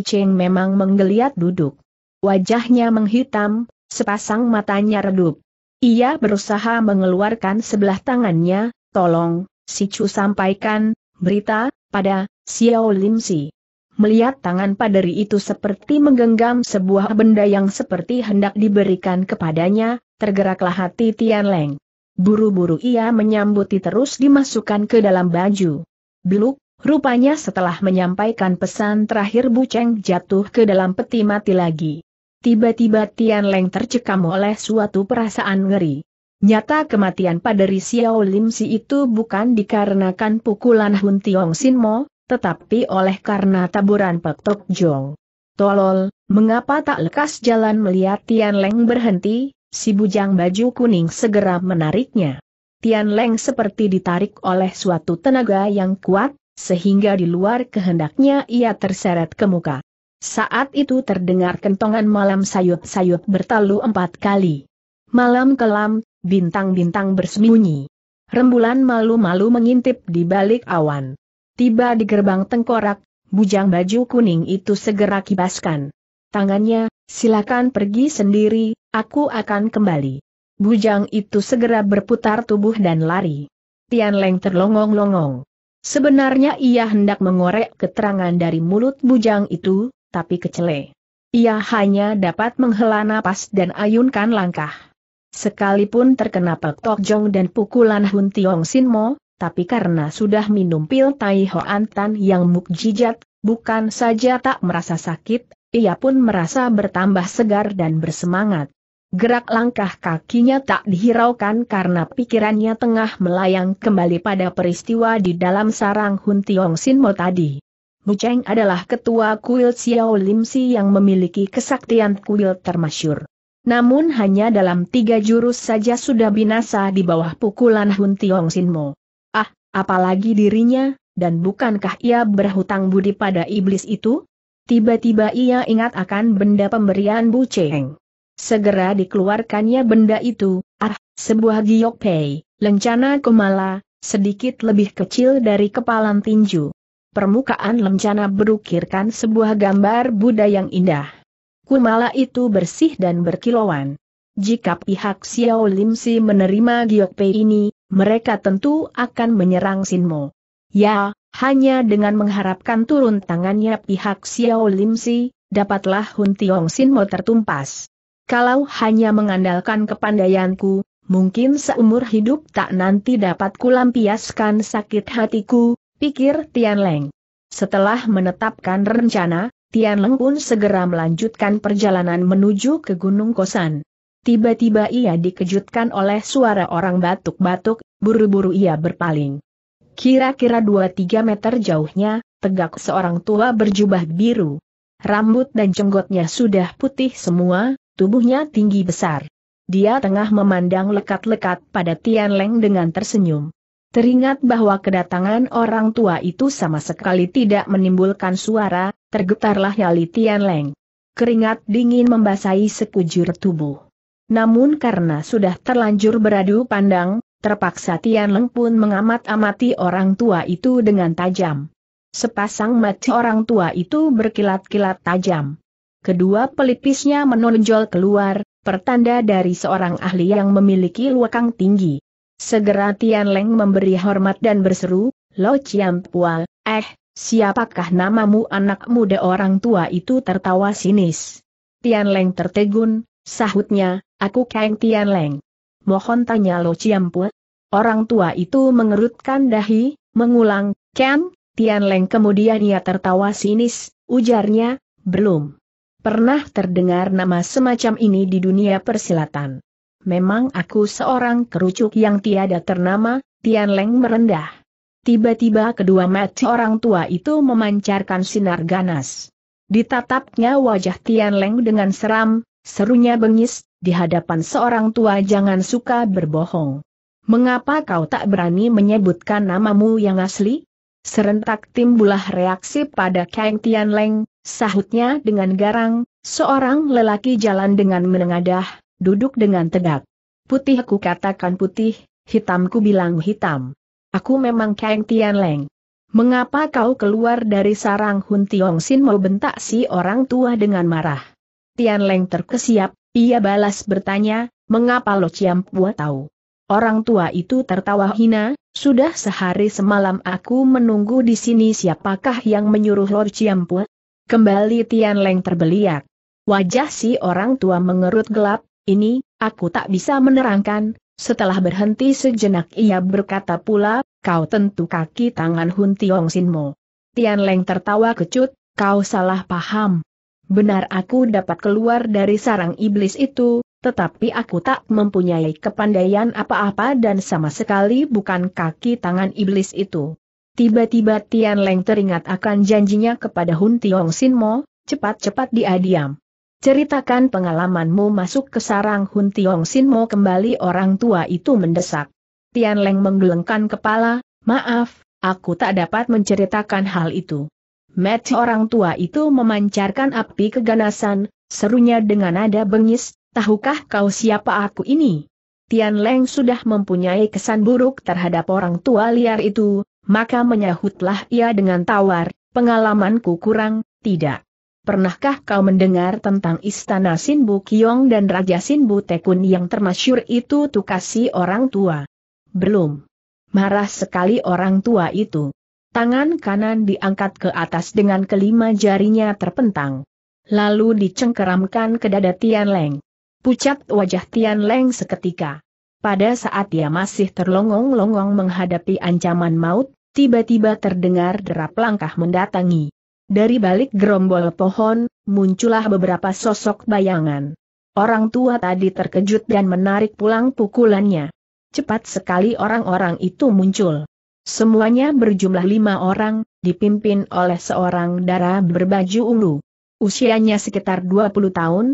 Cheng memang menggeliat duduk wajahnya menghitam, sepasang matanya redup. Ia berusaha mengeluarkan sebelah tangannya, tolong, si Chu sampaikan, berita, pada, Xiao Lim Si. Melihat tangan paderi itu seperti menggenggam sebuah benda yang seperti hendak diberikan kepadanya, tergeraklah hati Tian Leng. Buru-buru ia menyambuti terus dimasukkan ke dalam baju. Beluk, rupanya setelah menyampaikan pesan terakhir Buceng jatuh ke dalam peti mati lagi. Tiba-tiba Tian Leng tercekam oleh suatu perasaan ngeri. Nyata kematian pada Xiao Lim Si itu bukan dikarenakan pukulan Hun Tiong Sin Mo, tetapi oleh karena taburan Pek Tok Jong. Tolol, mengapa tak lekas jalan melihat Tian Leng berhenti, si bujang baju kuning segera menariknya. Tian Leng seperti ditarik oleh suatu tenaga yang kuat, sehingga di luar kehendaknya ia terseret ke muka. Saat itu terdengar kentongan malam sayut-sayut bertalu empat kali. Malam kelam, bintang-bintang bersembunyi. Rembulan malu-malu mengintip di balik awan. Tiba di gerbang tengkorak, bujang baju kuning itu segera kibaskan. Tangannya, silakan pergi sendiri, aku akan kembali. Bujang itu segera berputar tubuh dan lari. Tian Leng terlongong-longong. Sebenarnya ia hendak mengorek keterangan dari mulut bujang itu, tapi kecele. Ia hanya dapat menghela napas dan ayunkan langkah. Sekalipun terkena Pek Jong dan pukulan Hun Tiong Sin Mo, tapi karena sudah minum pil Tai Hoan Tan yang mukjijat, bukan saja tak merasa sakit, ia pun merasa bertambah segar dan bersemangat. Gerak langkah kakinya tak dihiraukan karena pikirannya tengah melayang kembali pada peristiwa di dalam sarang Hun Tiong Sin Mo tadi. Bu Cheng adalah ketua kuil Xiao Lim Si yang memiliki kesaktian kuil termasyur. Namun hanya dalam tiga jurus saja sudah binasa di bawah pukulan Hun Tiong Sin Mo. Ah, apalagi dirinya, dan bukankah ia berhutang budi pada iblis itu? Tiba-tiba ia ingat akan benda pemberian Bu Cheng. Segera dikeluarkannya benda itu, ah, sebuah giok pei, lencana kumala, sedikit lebih kecil dari kepalan tinju permukaan lencana berukirkan sebuah gambar Buddha yang indah. Kumala itu bersih dan berkilauan. Jika pihak Xiao Limsi menerima Giokpe ini, mereka tentu akan menyerang Sinmo. Ya, hanya dengan mengharapkan turun tangannya pihak Xiao Limsi, dapatlah Hun Tiong Sinmo tertumpas. Kalau hanya mengandalkan kepandaianku, mungkin seumur hidup tak nanti dapat kulampiaskan sakit hatiku, pikir Tian Leng. Setelah menetapkan rencana, Tian Leng pun segera melanjutkan perjalanan menuju ke Gunung Kosan. Tiba-tiba ia dikejutkan oleh suara orang batuk-batuk, buru-buru ia berpaling. Kira-kira 2-3 meter jauhnya, tegak seorang tua berjubah biru. Rambut dan jenggotnya sudah putih semua, tubuhnya tinggi besar. Dia tengah memandang lekat-lekat pada Tian Leng dengan tersenyum. Teringat bahwa kedatangan orang tua itu sama sekali tidak menimbulkan suara, tergetarlah Yali Tian Leng. Keringat dingin membasahi sekujur tubuh. Namun karena sudah terlanjur beradu pandang, terpaksa Tian Leng pun mengamat-amati orang tua itu dengan tajam. Sepasang mata orang tua itu berkilat-kilat tajam. Kedua pelipisnya menonjol keluar, pertanda dari seorang ahli yang memiliki luakang tinggi. Segera Tian Leng memberi hormat dan berseru, Lo Chiam Pua, eh, siapakah namamu anak muda orang tua itu tertawa sinis. Tian Leng tertegun, sahutnya, aku Kang Tian Leng. Mohon tanya Lo Chiam Pua. Orang tua itu mengerutkan dahi, mengulang, Kang. Tian Leng kemudian ia tertawa sinis, ujarnya, belum. Pernah terdengar nama semacam ini di dunia persilatan memang aku seorang kerucuk yang tiada ternama, Tian Leng merendah. Tiba-tiba kedua mati orang tua itu memancarkan sinar ganas. Ditatapnya wajah Tian Leng dengan seram, serunya bengis, di hadapan seorang tua jangan suka berbohong. Mengapa kau tak berani menyebutkan namamu yang asli? Serentak timbulah reaksi pada Kang Tian Leng, sahutnya dengan garang, seorang lelaki jalan dengan menengadah, duduk dengan tegak. Putih aku katakan putih, hitamku bilang hitam. Aku memang Kang Tianleng. Mengapa kau keluar dari sarang Hun Tiong Sin mau bentak si orang tua dengan marah? tian leng terkesiap, ia balas bertanya, mengapa Lo ciam Pua tahu? Orang tua itu tertawa hina, sudah sehari semalam aku menunggu di sini siapakah yang menyuruh Lord Chiam Pua? Kembali leng terbeliak. Wajah si orang tua mengerut gelap, ini, aku tak bisa menerangkan, setelah berhenti sejenak ia berkata pula, kau tentu kaki tangan Hun Tiong Sinmo. Tian Leng tertawa kecut, kau salah paham. Benar aku dapat keluar dari sarang iblis itu, tetapi aku tak mempunyai kepandaian apa-apa dan sama sekali bukan kaki tangan iblis itu. Tiba-tiba Tian Leng teringat akan janjinya kepada Hun Tiong Sinmo, cepat-cepat dia diam. Ceritakan pengalamanmu masuk ke sarang Hun Tiong Sinmo kembali orang tua itu mendesak. Tian Leng menggelengkan kepala, maaf, aku tak dapat menceritakan hal itu. Match orang tua itu memancarkan api keganasan, serunya dengan nada bengis, tahukah kau siapa aku ini? Tian Leng sudah mempunyai kesan buruk terhadap orang tua liar itu, maka menyahutlah ia dengan tawar, pengalamanku kurang, tidak. Pernahkah kau mendengar tentang istana Sinbu Kiong dan Raja Sinbu Tekun yang termasyur itu tukasi orang tua? Belum. Marah sekali orang tua itu. Tangan kanan diangkat ke atas dengan kelima jarinya terpentang. Lalu dicengkeramkan ke dada Tian Leng. Pucat wajah Tian Leng seketika. Pada saat ia masih terlongong-longong menghadapi ancaman maut, tiba-tiba terdengar derap langkah mendatangi. Dari balik gerombol pohon, muncullah beberapa sosok bayangan. Orang tua tadi terkejut dan menarik pulang pukulannya. Cepat sekali orang-orang itu muncul. Semuanya berjumlah lima orang, dipimpin oleh seorang dara berbaju ungu. Usianya sekitar 20 tahun,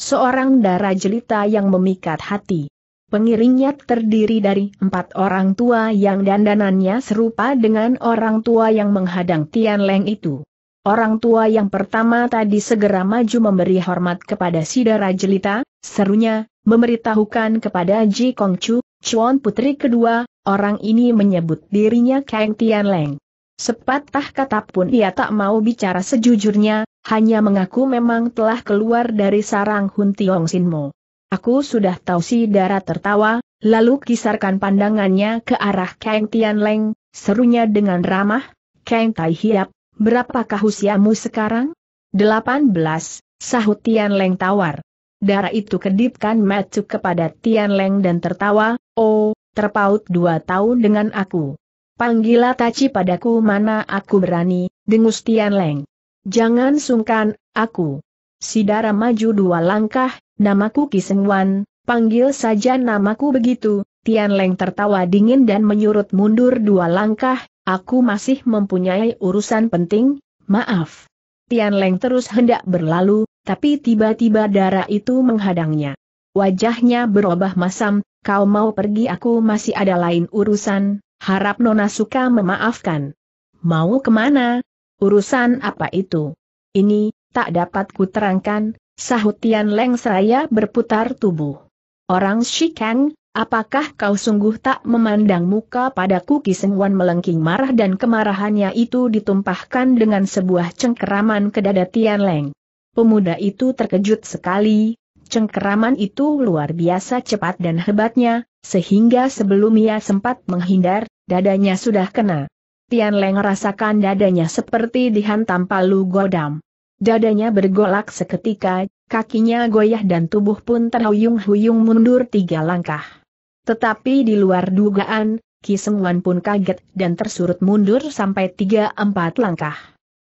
seorang dara jelita yang memikat hati. Pengiringnya terdiri dari empat orang tua yang dandanannya serupa dengan orang tua yang menghadang Tian Leng itu. Orang tua yang pertama tadi segera maju memberi hormat kepada Sidara Jelita, serunya, memberitahukan kepada Ji Chu, Chuan putri kedua, orang ini menyebut dirinya Kang Tian Leng. Sepatah kata pun ia tak mau bicara sejujurnya, hanya mengaku memang telah keluar dari sarang Hun Tiong Mo. Aku sudah tahu si darah tertawa, lalu kisarkan pandangannya ke arah Kang Tian Leng, serunya dengan ramah, Kang Tai Hiap, Berapakah usiamu sekarang? 18, sahut Tian Leng tawar. Darah itu kedipkan matuk kepada Tian Leng dan tertawa, oh, terpaut dua tahun dengan aku. Panggila Taci padaku mana aku berani, dengus Tian Leng. Jangan sungkan, aku. Si darah maju dua langkah, namaku Wan, panggil saja namaku begitu, Tian Leng tertawa dingin dan menyurut mundur dua langkah, Aku masih mempunyai urusan penting, maaf. Tian Leng terus hendak berlalu, tapi tiba-tiba darah itu menghadangnya. Wajahnya berubah masam, kau mau pergi aku masih ada lain urusan, harap Nona suka memaafkan. Mau kemana? Urusan apa itu? Ini, tak dapat kuterangkan, sahut Tian Leng seraya berputar tubuh. Orang Shikang, Apakah kau sungguh tak memandang muka padaku Kisengwan melengking marah dan kemarahannya itu ditumpahkan dengan sebuah cengkeraman ke dada Tian leng. Pemuda itu terkejut sekali, cengkeraman itu luar biasa cepat dan hebatnya, sehingga sebelum ia sempat menghindar, dadanya sudah kena. Tian leng rasakan dadanya seperti dihantam palu godam. Dadanya bergolak seketika, kakinya goyah dan tubuh pun terhuyung-huyung mundur tiga langkah. Tetapi di luar dugaan, Ki Wan pun kaget dan tersurut mundur sampai tiga empat langkah.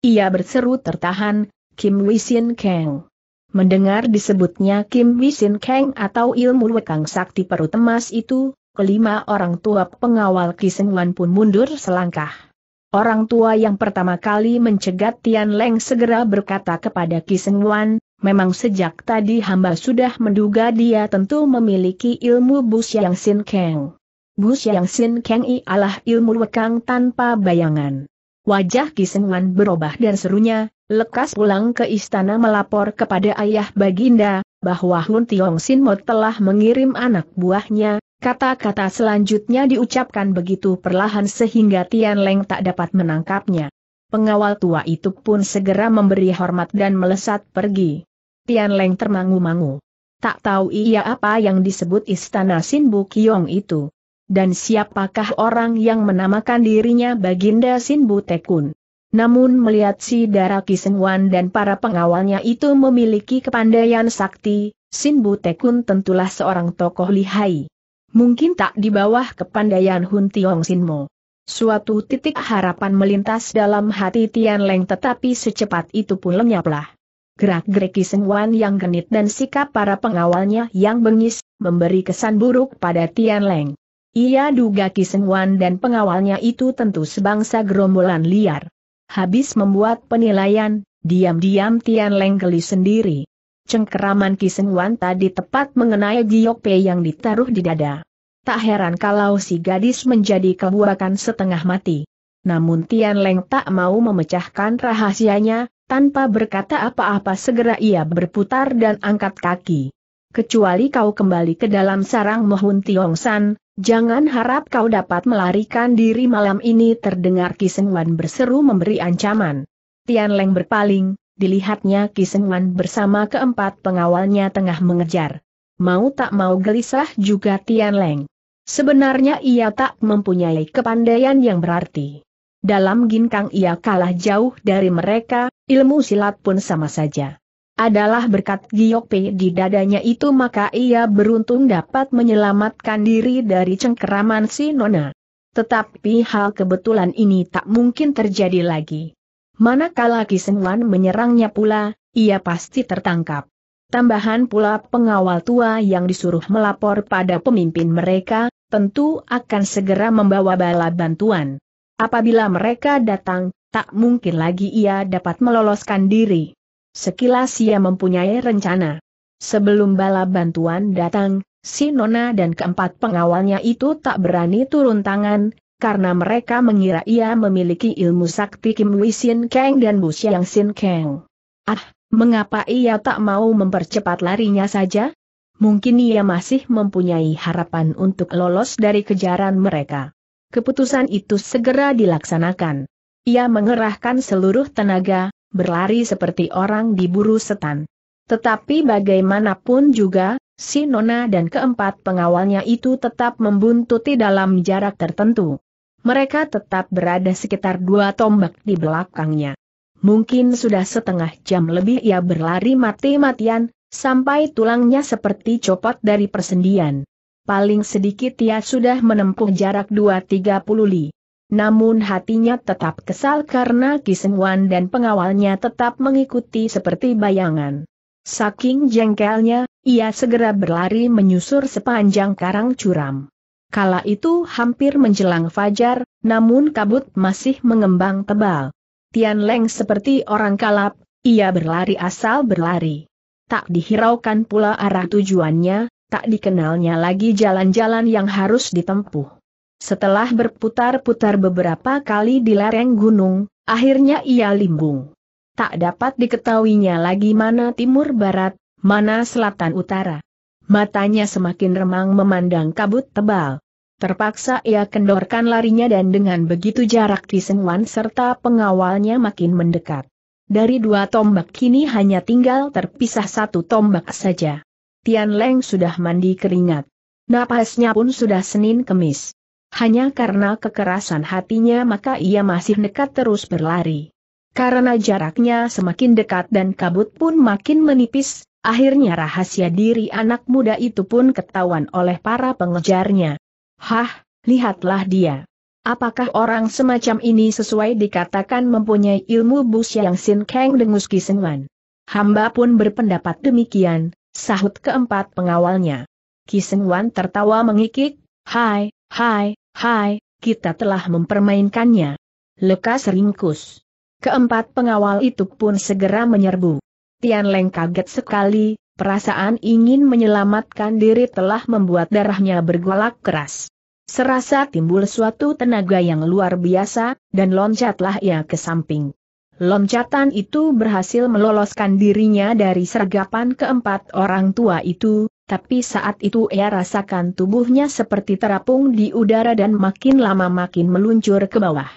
Ia berseru tertahan, Kim Wisin Kang. Mendengar disebutnya Kim Wisin Kang atau ilmu wekang sakti perut emas itu, kelima orang tua pengawal Ki Wan pun mundur selangkah. Orang tua yang pertama kali mencegat Tian Leng segera berkata kepada Ki Seng Wan, memang sejak tadi hamba sudah menduga dia tentu memiliki ilmu bus yang sin keng. Bus yang sin keng ialah ilmu wekang tanpa bayangan. Wajah Ki Seng Wan berubah dan serunya, lekas pulang ke istana melapor kepada ayah baginda, bahwa Hun Tiong Sin Mo telah mengirim anak buahnya, Kata-kata selanjutnya diucapkan begitu perlahan sehingga Tian Leng tak dapat menangkapnya. Pengawal tua itu pun segera memberi hormat dan melesat pergi. Tian Leng termangu-mangu. Tak tahu ia apa yang disebut istana Sin Bukyong itu. Dan siapakah orang yang menamakan dirinya Baginda Sin Tekun. Namun melihat si Daraki Senwan dan para pengawalnya itu memiliki kepandaian sakti, Sin Tekun tentulah seorang tokoh lihai mungkin tak di bawah kepandaian Hun Tiong Sinmo. Suatu titik harapan melintas dalam hati Tian Leng tetapi secepat itu pun lenyaplah. Gerak-gerik Wan yang genit dan sikap para pengawalnya yang bengis, memberi kesan buruk pada Tian Leng. Ia duga Wan dan pengawalnya itu tentu sebangsa gerombolan liar. Habis membuat penilaian, diam-diam Tian Leng geli sendiri cengkeraman kisengwan tadi tepat mengenai Giyokpe yang ditaruh di dada. Tak heran kalau si gadis menjadi kebuakan setengah mati. Namun Tian Leng tak mau memecahkan rahasianya, tanpa berkata apa-apa segera ia berputar dan angkat kaki. Kecuali kau kembali ke dalam sarang Mohun Tiong San, jangan harap kau dapat melarikan diri malam ini terdengar Wan berseru memberi ancaman. Tian Leng berpaling, dilihatnya Kisengwan bersama keempat pengawalnya tengah mengejar. Mau tak mau gelisah juga Tian Leng. Sebenarnya ia tak mempunyai kepandaian yang berarti. Dalam ginkang ia kalah jauh dari mereka, ilmu silat pun sama saja. Adalah berkat Giyokpe di dadanya itu maka ia beruntung dapat menyelamatkan diri dari cengkeraman si Nona. Tetapi hal kebetulan ini tak mungkin terjadi lagi. Manakala Kisenwan menyerangnya pula, ia pasti tertangkap. Tambahan pula pengawal tua yang disuruh melapor pada pemimpin mereka, tentu akan segera membawa bala bantuan. Apabila mereka datang, tak mungkin lagi ia dapat meloloskan diri. Sekilas ia mempunyai rencana. Sebelum bala bantuan datang, si Nona dan keempat pengawalnya itu tak berani turun tangan, karena mereka mengira ia memiliki ilmu sakti Kim Wei Sin Kang dan Bu Xiang Sin Kang. Ah, mengapa ia tak mau mempercepat larinya saja? Mungkin ia masih mempunyai harapan untuk lolos dari kejaran mereka. Keputusan itu segera dilaksanakan. Ia mengerahkan seluruh tenaga, berlari seperti orang diburu setan. Tetapi bagaimanapun juga, si Nona dan keempat pengawalnya itu tetap membuntuti dalam jarak tertentu mereka tetap berada sekitar dua tombak di belakangnya. Mungkin sudah setengah jam lebih ia berlari mati-matian, sampai tulangnya seperti copot dari persendian. Paling sedikit ia sudah menempuh jarak 2-30 li. Namun hatinya tetap kesal karena Kisenwan dan pengawalnya tetap mengikuti seperti bayangan. Saking jengkelnya, ia segera berlari menyusur sepanjang karang curam. Kala itu hampir menjelang fajar, namun kabut masih mengembang tebal. Tian Leng seperti orang kalap, ia berlari asal berlari. Tak dihiraukan pula arah tujuannya, tak dikenalnya lagi jalan-jalan yang harus ditempuh. Setelah berputar-putar beberapa kali di lereng gunung, akhirnya ia limbung. Tak dapat diketahuinya lagi mana timur barat, mana selatan utara matanya semakin remang memandang kabut tebal. Terpaksa ia kendorkan larinya dan dengan begitu jarak Tisengwan serta pengawalnya makin mendekat. Dari dua tombak kini hanya tinggal terpisah satu tombak saja. Tian Leng sudah mandi keringat. Napasnya pun sudah Senin kemis. Hanya karena kekerasan hatinya maka ia masih nekat terus berlari. Karena jaraknya semakin dekat dan kabut pun makin menipis, Akhirnya rahasia diri anak muda itu pun ketahuan oleh para pengejarnya. Hah, lihatlah dia. Apakah orang semacam ini sesuai dikatakan mempunyai ilmu bus yang sin keng dengus kisenwan? Hamba pun berpendapat demikian, sahut keempat pengawalnya. Kisenwan tertawa mengikik, Hai, hai, hai, kita telah mempermainkannya. Lekas ringkus. Keempat pengawal itu pun segera menyerbu. Tian Leng kaget sekali, perasaan ingin menyelamatkan diri telah membuat darahnya bergolak keras. Serasa timbul suatu tenaga yang luar biasa, dan loncatlah ia ke samping. Loncatan itu berhasil meloloskan dirinya dari sergapan keempat orang tua itu, tapi saat itu ia rasakan tubuhnya seperti terapung di udara dan makin lama makin meluncur ke bawah.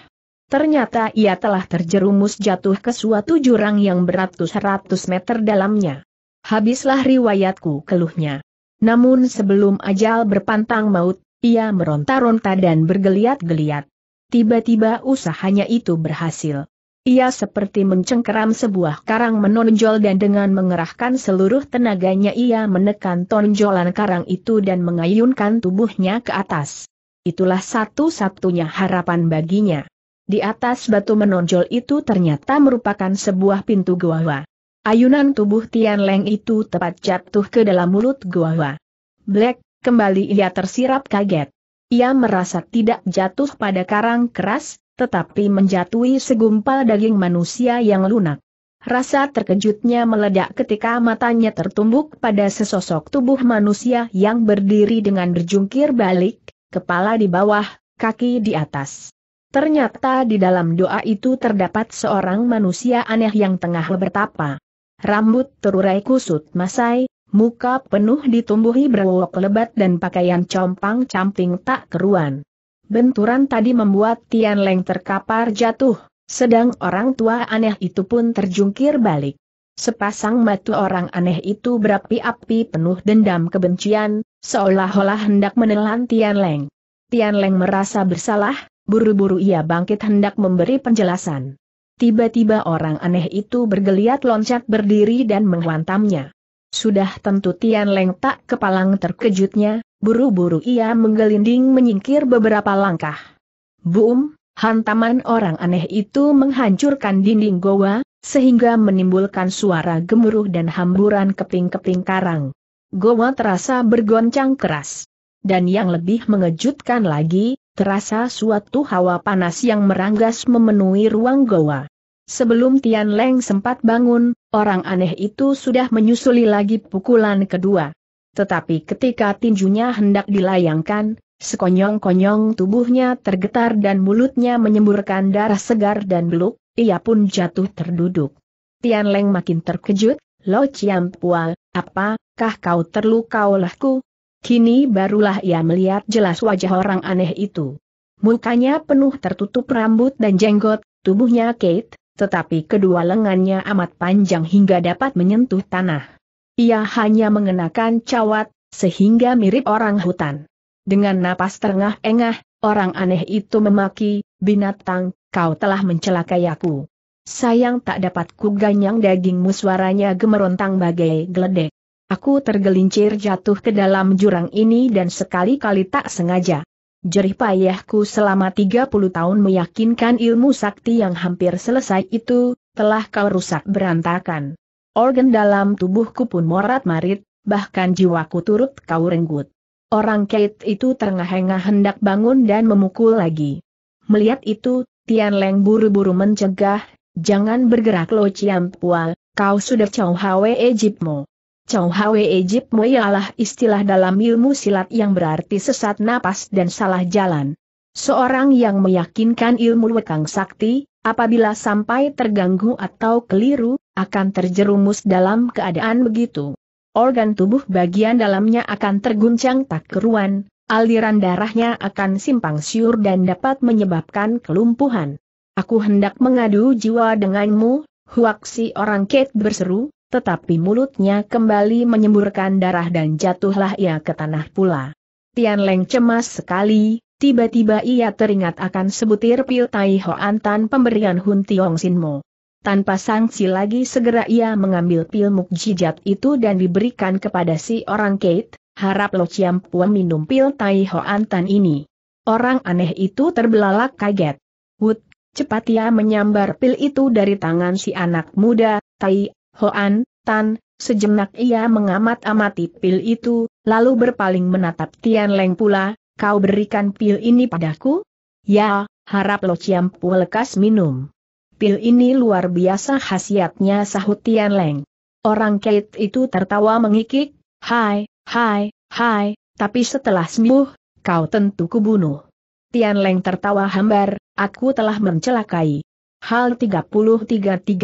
Ternyata ia telah terjerumus jatuh ke suatu jurang yang beratus-ratus meter dalamnya. Habislah riwayatku keluhnya. Namun sebelum ajal berpantang maut, ia meronta-ronta dan bergeliat-geliat. Tiba-tiba usahanya itu berhasil. Ia seperti mencengkeram sebuah karang menonjol dan dengan mengerahkan seluruh tenaganya ia menekan tonjolan karang itu dan mengayunkan tubuhnya ke atas. Itulah satu-satunya harapan baginya. Di atas batu menonjol itu ternyata merupakan sebuah pintu gua. Ayunan tubuh Tian Leng itu tepat jatuh ke dalam mulut gua. Black, kembali ia tersirap kaget. Ia merasa tidak jatuh pada karang keras, tetapi menjatuhi segumpal daging manusia yang lunak. Rasa terkejutnya meledak ketika matanya tertumbuk pada sesosok tubuh manusia yang berdiri dengan berjungkir balik, kepala di bawah, kaki di atas. Ternyata di dalam doa itu terdapat seorang manusia aneh yang tengah bertapa. Rambut terurai kusut masai, muka penuh ditumbuhi berwok lebat dan pakaian compang-camping tak keruan. Benturan tadi membuat Tian Leng terkapar jatuh, sedang orang tua aneh itu pun terjungkir balik. Sepasang mata orang aneh itu berapi-api penuh dendam kebencian, seolah-olah hendak menelan Tian Leng. Tian Leng merasa bersalah, Buru-buru ia bangkit hendak memberi penjelasan. Tiba-tiba orang aneh itu bergeliat loncat berdiri dan menghantamnya. Sudah tentu Tian Leng tak kepalang terkejutnya, buru-buru ia menggelinding menyingkir beberapa langkah. Boom, hantaman orang aneh itu menghancurkan dinding goa, sehingga menimbulkan suara gemuruh dan hamburan keping-keping karang. Goa terasa bergoncang keras. Dan yang lebih mengejutkan lagi, terasa suatu hawa panas yang meranggas memenuhi ruang goa. Sebelum Tian Leng sempat bangun, orang aneh itu sudah menyusuli lagi pukulan kedua. Tetapi ketika tinjunya hendak dilayangkan, sekonyong-konyong tubuhnya tergetar dan mulutnya menyemburkan darah segar dan beluk, ia pun jatuh terduduk. Tian Leng makin terkejut, Lo Chiam Pua, apa, kau terluka olehku? Kini barulah ia melihat jelas wajah orang aneh itu. Mukanya penuh tertutup rambut dan jenggot, tubuhnya Kate, tetapi kedua lengannya amat panjang hingga dapat menyentuh tanah. Ia hanya mengenakan cawat, sehingga mirip orang hutan. Dengan napas terengah-engah, orang aneh itu memaki, binatang, kau telah mencelakai aku. Sayang tak dapat kuganyang ganyang dagingmu suaranya gemerontang bagai geledek. Aku tergelincir jatuh ke dalam jurang ini dan sekali-kali tak sengaja. Jerih payahku selama 30 tahun meyakinkan ilmu sakti yang hampir selesai itu, telah kau rusak berantakan. Organ dalam tubuhku pun morat-marit, bahkan jiwaku turut kau renggut. Orang Kate itu terengah-engah hendak bangun dan memukul lagi. Melihat itu, Tian Leng buru-buru mencegah, jangan bergerak lo Ciampual, kau sudah caw Ejipmu. Chong Hwe Ejip Moyalah istilah dalam ilmu silat yang berarti sesat napas dan salah jalan. Seorang yang meyakinkan ilmu wekang sakti, apabila sampai terganggu atau keliru, akan terjerumus dalam keadaan begitu. Organ tubuh bagian dalamnya akan terguncang tak keruan, aliran darahnya akan simpang siur dan dapat menyebabkan kelumpuhan. Aku hendak mengadu jiwa denganmu, Huaksi orang Kate berseru, tetapi mulutnya kembali menyemburkan darah dan jatuhlah ia ke tanah pula. Tian Leng cemas sekali, tiba-tiba ia teringat akan sebutir pil Tai Hoan Tan pemberian Hun Tiong Sin Mo. Tanpa sangsi lagi segera ia mengambil pil mukjizat itu dan diberikan kepada si orang Kate, harap Lo Chiam Puan minum pil Tai Hoan Tan ini. Orang aneh itu terbelalak kaget. Wut, cepat ia menyambar pil itu dari tangan si anak muda, Tai Hoan, Tan, sejenak ia mengamat-amati pil itu, lalu berpaling menatap Tian Leng pula, kau berikan pil ini padaku? Ya, harap lo ciampu lekas minum. Pil ini luar biasa khasiatnya sahut Tian Leng. Orang Kate itu tertawa mengikik, hai, hai, hai, tapi setelah sembuh, kau tentu kubunuh. Tian Leng tertawa hambar, aku telah mencelakai. Hal 3336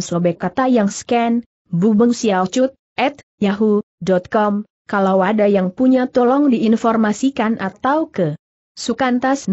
sobek kata yang scan, bubeng xiaocut, at, yahoo.com, kalau ada yang punya tolong diinformasikan atau ke sukantas 009,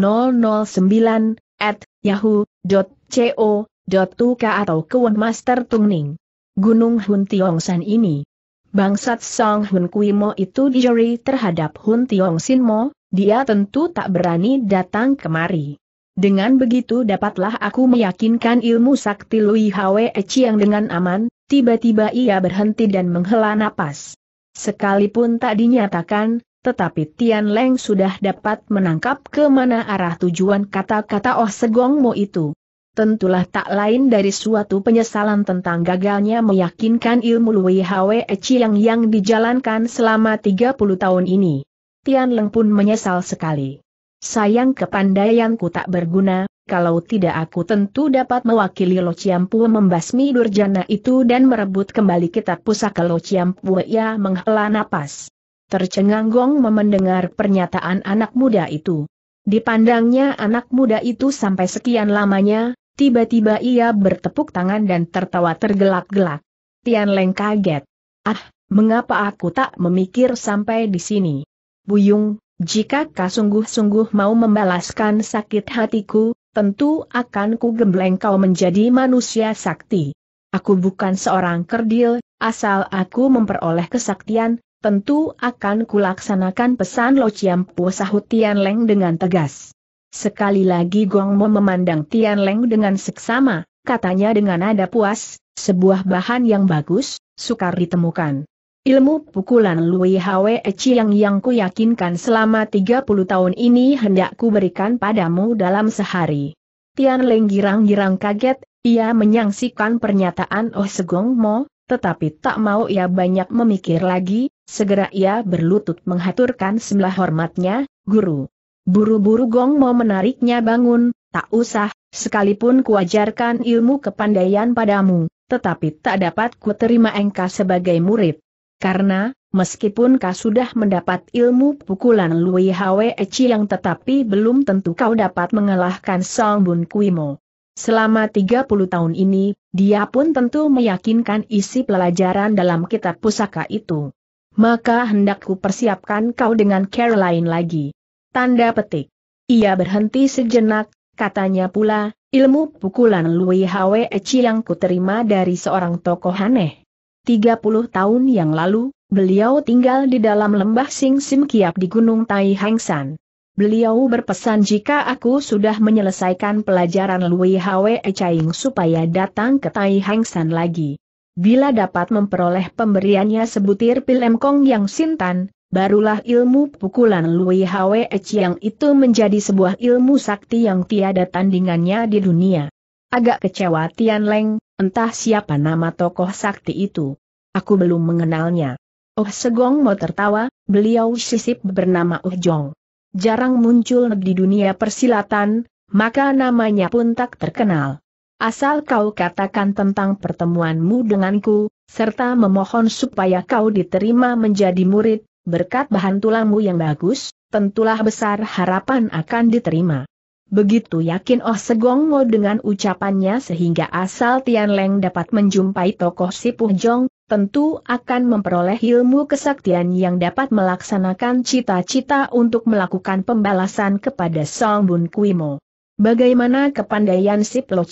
at, yahoo.co.uk atau ke Webmaster Tungning. Gunung Hun Tiong San ini. Bangsat Song Hun Kui Mo itu dijeri terhadap Hun Tiong Sin Mo, dia tentu tak berani datang kemari. Dengan begitu dapatlah aku meyakinkan ilmu sakti Lui Hwe Eci yang dengan aman, tiba-tiba ia berhenti dan menghela napas. Sekalipun tak dinyatakan, tetapi Tian Leng sudah dapat menangkap ke mana arah tujuan kata-kata Oh Segong Mo itu. Tentulah tak lain dari suatu penyesalan tentang gagalnya meyakinkan ilmu Lui Hwe Eci yang yang dijalankan selama 30 tahun ini. Tian Leng pun menyesal sekali. Sayang kepandaianku tak berguna, kalau tidak aku tentu dapat mewakili Lo Chiampu membasmi Durjana itu dan merebut kembali kitab pusaka Lo Chiampu. ia menghela napas. Tercengang Gong mendengar pernyataan anak muda itu. Dipandangnya anak muda itu sampai sekian lamanya, tiba-tiba ia bertepuk tangan dan tertawa tergelak-gelak. Tian Leng kaget. Ah, mengapa aku tak memikir sampai di sini? Buyung, jika kau sungguh-sungguh mau membalaskan sakit hatiku, tentu akan ku gembleng kau menjadi manusia sakti. Aku bukan seorang kerdil, asal aku memperoleh kesaktian, tentu akan kulaksanakan pesan Lo Chiampu sahut Tian Leng dengan tegas. Sekali lagi Mo memandang Tian Leng dengan seksama, katanya dengan nada puas, sebuah bahan yang bagus, sukar ditemukan. Ilmu pukulan Lui Hwe Chiang yang kuyakinkan selama 30 tahun ini hendak ku berikan padamu dalam sehari. Tian Leng girang-girang kaget, ia menyangsikan pernyataan Oh Segong Mo, tetapi tak mau ia banyak memikir lagi, segera ia berlutut menghaturkan semlah hormatnya, guru. Buru-buru Gong Mo menariknya bangun, tak usah, sekalipun kuajarkan ilmu kepandaian padamu, tetapi tak dapat ku terima engkau sebagai murid. Karena, meskipun kau sudah mendapat ilmu pukulan Lui Hwe Eci yang tetapi belum tentu kau dapat mengalahkan Song Bun Kuimo. Selama 30 tahun ini, dia pun tentu meyakinkan isi pelajaran dalam kitab pusaka itu. Maka hendakku persiapkan kau dengan Caroline lagi. Tanda petik. Ia berhenti sejenak, katanya pula, ilmu pukulan Lui Hwe Eci yang kuterima dari seorang tokoh aneh. 30 tahun yang lalu, beliau tinggal di dalam lembah Sing Sim Kiap di Gunung Tai San. Beliau berpesan jika aku sudah menyelesaikan pelajaran Lui Hwe Chaing supaya datang ke Tai San lagi. Bila dapat memperoleh pemberiannya sebutir pil Kong yang Sintan, barulah ilmu pukulan Lui Hwe Chiang itu menjadi sebuah ilmu sakti yang tiada tandingannya di dunia. Agak kecewa Tian Leng, Entah siapa nama tokoh sakti itu. Aku belum mengenalnya. Oh Segong mau tertawa, beliau sisip bernama Oh Jong. Jarang muncul di dunia persilatan, maka namanya pun tak terkenal. Asal kau katakan tentang pertemuanmu denganku, serta memohon supaya kau diterima menjadi murid, berkat bahan tulangmu yang bagus, tentulah besar harapan akan diterima. Begitu yakin Oh Segong Mo dengan ucapannya sehingga asal Tian Leng dapat menjumpai tokoh Sipuh Jong, tentu akan memperoleh ilmu kesaktian yang dapat melaksanakan cita-cita untuk melakukan pembalasan kepada Song Bun Mo. Bagaimana kepandaian si Plo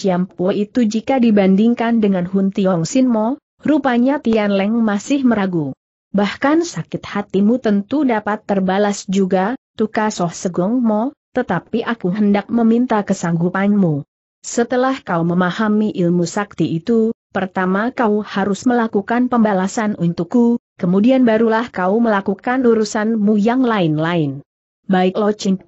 itu jika dibandingkan dengan Hun Tiong Sin Mo, rupanya Tian Leng masih meragu. Bahkan sakit hatimu tentu dapat terbalas juga, tukas Oh Segong Mo, tetapi aku hendak meminta kesanggupanmu. Setelah kau memahami ilmu sakti itu, pertama kau harus melakukan pembalasan untukku, kemudian barulah kau melakukan urusanmu yang lain-lain. Baik Lo Ching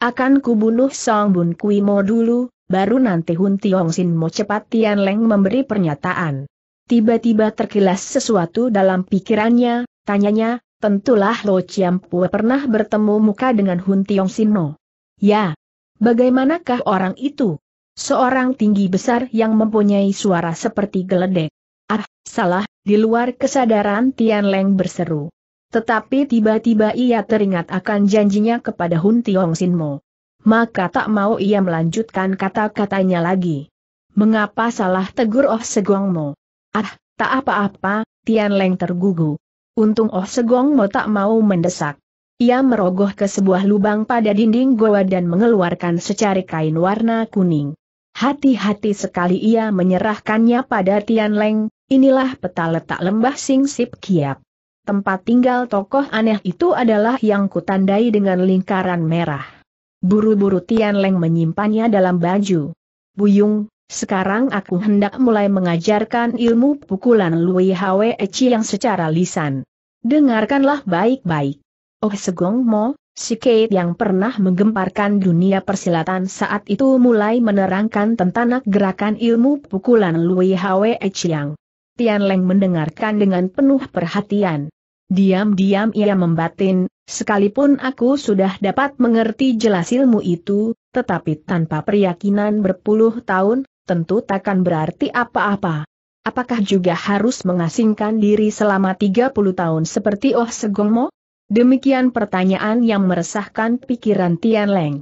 Akan kubunuh Song Bun Kui Mo dulu, baru nanti Hun Tiong Sin Mo cepat Tian Leng memberi pernyataan. Tiba-tiba terkilas sesuatu dalam pikirannya, tanyanya, tentulah Lo Chiam Pua pernah bertemu muka dengan Hun Tiong Mo. Ya. Bagaimanakah orang itu? Seorang tinggi besar yang mempunyai suara seperti geledek. Ah, salah, di luar kesadaran Tian Leng berseru. Tetapi tiba-tiba ia teringat akan janjinya kepada Hun Tiong Mo, Maka tak mau ia melanjutkan kata-katanya lagi. Mengapa salah tegur Oh Segong Mo? Ah, tak apa-apa, Tian Leng tergugu. Untung Oh Segong Mo tak mau mendesak. Ia merogoh ke sebuah lubang pada dinding goa dan mengeluarkan secari kain warna kuning. Hati-hati sekali ia menyerahkannya pada Tian Leng, inilah peta letak lembah Sing Sip Kiap. Tempat tinggal tokoh aneh itu adalah yang kutandai dengan lingkaran merah. Buru-buru Tian Leng menyimpannya dalam baju. Buyung, sekarang aku hendak mulai mengajarkan ilmu pukulan Lui Hwe Eci yang secara lisan. Dengarkanlah baik-baik. Oh Segong Mo, si Kate yang pernah menggemparkan dunia persilatan saat itu mulai menerangkan tentang gerakan ilmu pukulan Lui Hwe Chiang. Tian Leng mendengarkan dengan penuh perhatian. Diam-diam ia membatin, sekalipun aku sudah dapat mengerti jelas ilmu itu, tetapi tanpa peryakinan berpuluh tahun, tentu takkan berarti apa-apa. Apakah juga harus mengasingkan diri selama 30 tahun seperti Oh Segong Mo? Demikian pertanyaan yang meresahkan pikiran Tian Leng.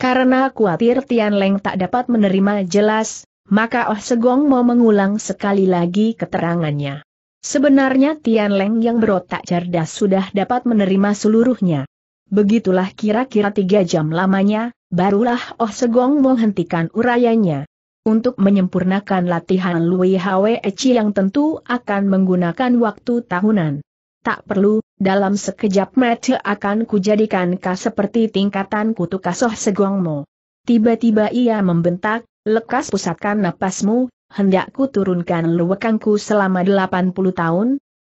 Karena khawatir Tian Leng tak dapat menerima jelas, maka Oh Segong mau mengulang sekali lagi keterangannya. Sebenarnya Tian Leng yang berotak cerdas sudah dapat menerima seluruhnya. Begitulah kira-kira tiga jam lamanya, barulah Oh Segong menghentikan urayanya. Untuk menyempurnakan latihan Lui Hwe Eci yang tentu akan menggunakan waktu tahunan tak perlu, dalam sekejap mata akan kujadikan kau seperti tingkatan kutu kasoh segongmu. Tiba-tiba ia membentak, lekas pusatkan napasmu, hendakku turunkan luwekangku selama 80 tahun.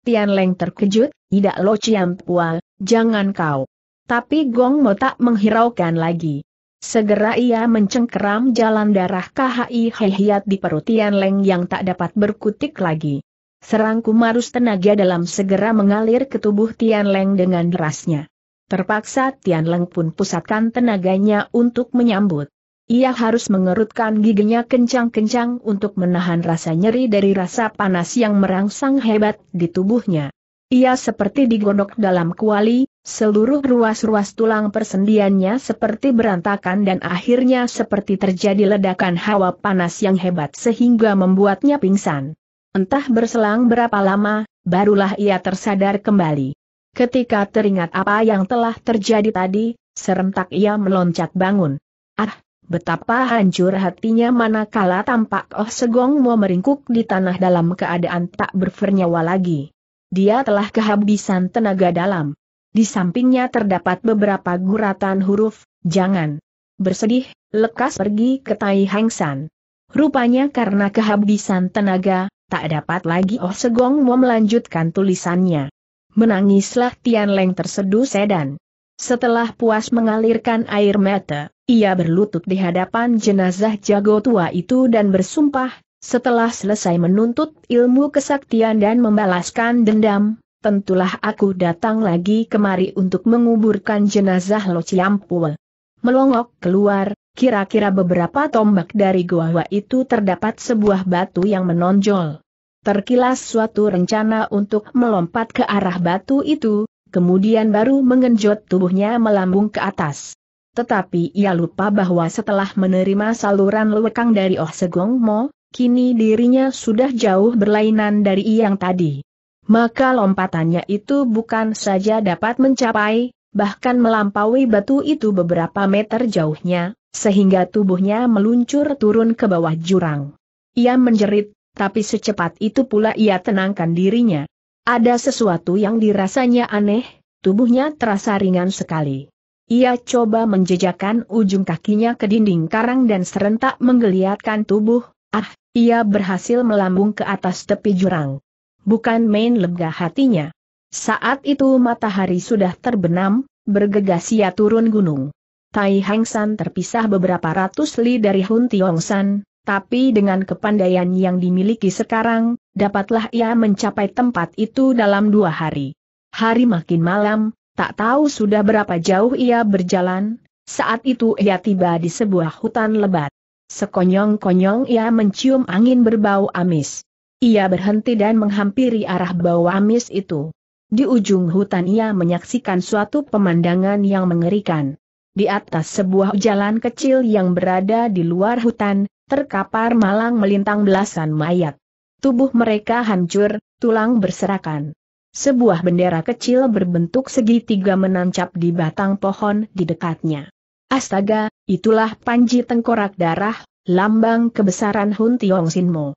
Tian Leng terkejut, tidak lo ciam pual, jangan kau. Tapi Gong Mo tak menghiraukan lagi. Segera ia mencengkeram jalan darah KHI Hehiat di perut Tian Leng yang tak dapat berkutik lagi. Serangku marus tenaga dalam segera mengalir ke tubuh Tian Leng dengan derasnya. Terpaksa Tian Leng pun pusatkan tenaganya untuk menyambut. Ia harus mengerutkan giginya kencang-kencang untuk menahan rasa nyeri dari rasa panas yang merangsang hebat di tubuhnya. Ia seperti digondok dalam kuali, seluruh ruas-ruas tulang persendiannya seperti berantakan dan akhirnya seperti terjadi ledakan hawa panas yang hebat sehingga membuatnya pingsan. Entah berselang berapa lama, barulah ia tersadar kembali. Ketika teringat apa yang telah terjadi tadi, serentak ia meloncat bangun. Ah, betapa hancur hatinya manakala tampak Oh Segong mau meringkuk di tanah dalam keadaan tak bernyawa lagi. Dia telah kehabisan tenaga dalam. Di sampingnya terdapat beberapa guratan huruf, jangan bersedih, lekas pergi ke Tai Hang San. Rupanya karena kehabisan tenaga, Tak dapat lagi Oh Segong mau melanjutkan tulisannya. Menangislah Tian Leng terseduh sedan. Setelah puas mengalirkan air mata, ia berlutut di hadapan jenazah jago tua itu dan bersumpah, setelah selesai menuntut ilmu kesaktian dan membalaskan dendam, tentulah aku datang lagi kemari untuk menguburkan jenazah Lo Ciampul. Melongok keluar, Kira-kira beberapa tombak dari gua itu terdapat sebuah batu yang menonjol. Terkilas suatu rencana untuk melompat ke arah batu itu, kemudian baru mengenjot tubuhnya melambung ke atas. Tetapi ia lupa bahwa setelah menerima saluran lewekang dari Oh Segong Mo, kini dirinya sudah jauh berlainan dari yang tadi. Maka lompatannya itu bukan saja dapat mencapai, bahkan melampaui batu itu beberapa meter jauhnya, sehingga tubuhnya meluncur turun ke bawah jurang. Ia menjerit, tapi secepat itu pula ia tenangkan dirinya. Ada sesuatu yang dirasanya aneh, tubuhnya terasa ringan sekali. Ia coba menjejakkan ujung kakinya ke dinding karang dan serentak menggeliatkan tubuh, ah, ia berhasil melambung ke atas tepi jurang. Bukan main lega hatinya. Saat itu matahari sudah terbenam, bergegas ia turun gunung. Tai Hang San terpisah beberapa ratus li dari Hun Tiong San, tapi dengan kepandaian yang dimiliki sekarang, dapatlah ia mencapai tempat itu dalam dua hari. Hari makin malam, tak tahu sudah berapa jauh ia berjalan, saat itu ia tiba di sebuah hutan lebat. Sekonyong-konyong ia mencium angin berbau amis. Ia berhenti dan menghampiri arah bau amis itu. Di ujung hutan ia menyaksikan suatu pemandangan yang mengerikan. Di atas sebuah jalan kecil yang berada di luar hutan, terkapar malang melintang belasan mayat. Tubuh mereka hancur, tulang berserakan. Sebuah bendera kecil berbentuk segitiga menancap di batang pohon di dekatnya. Astaga, itulah panji tengkorak darah, lambang kebesaran Hun Tiong Sinmo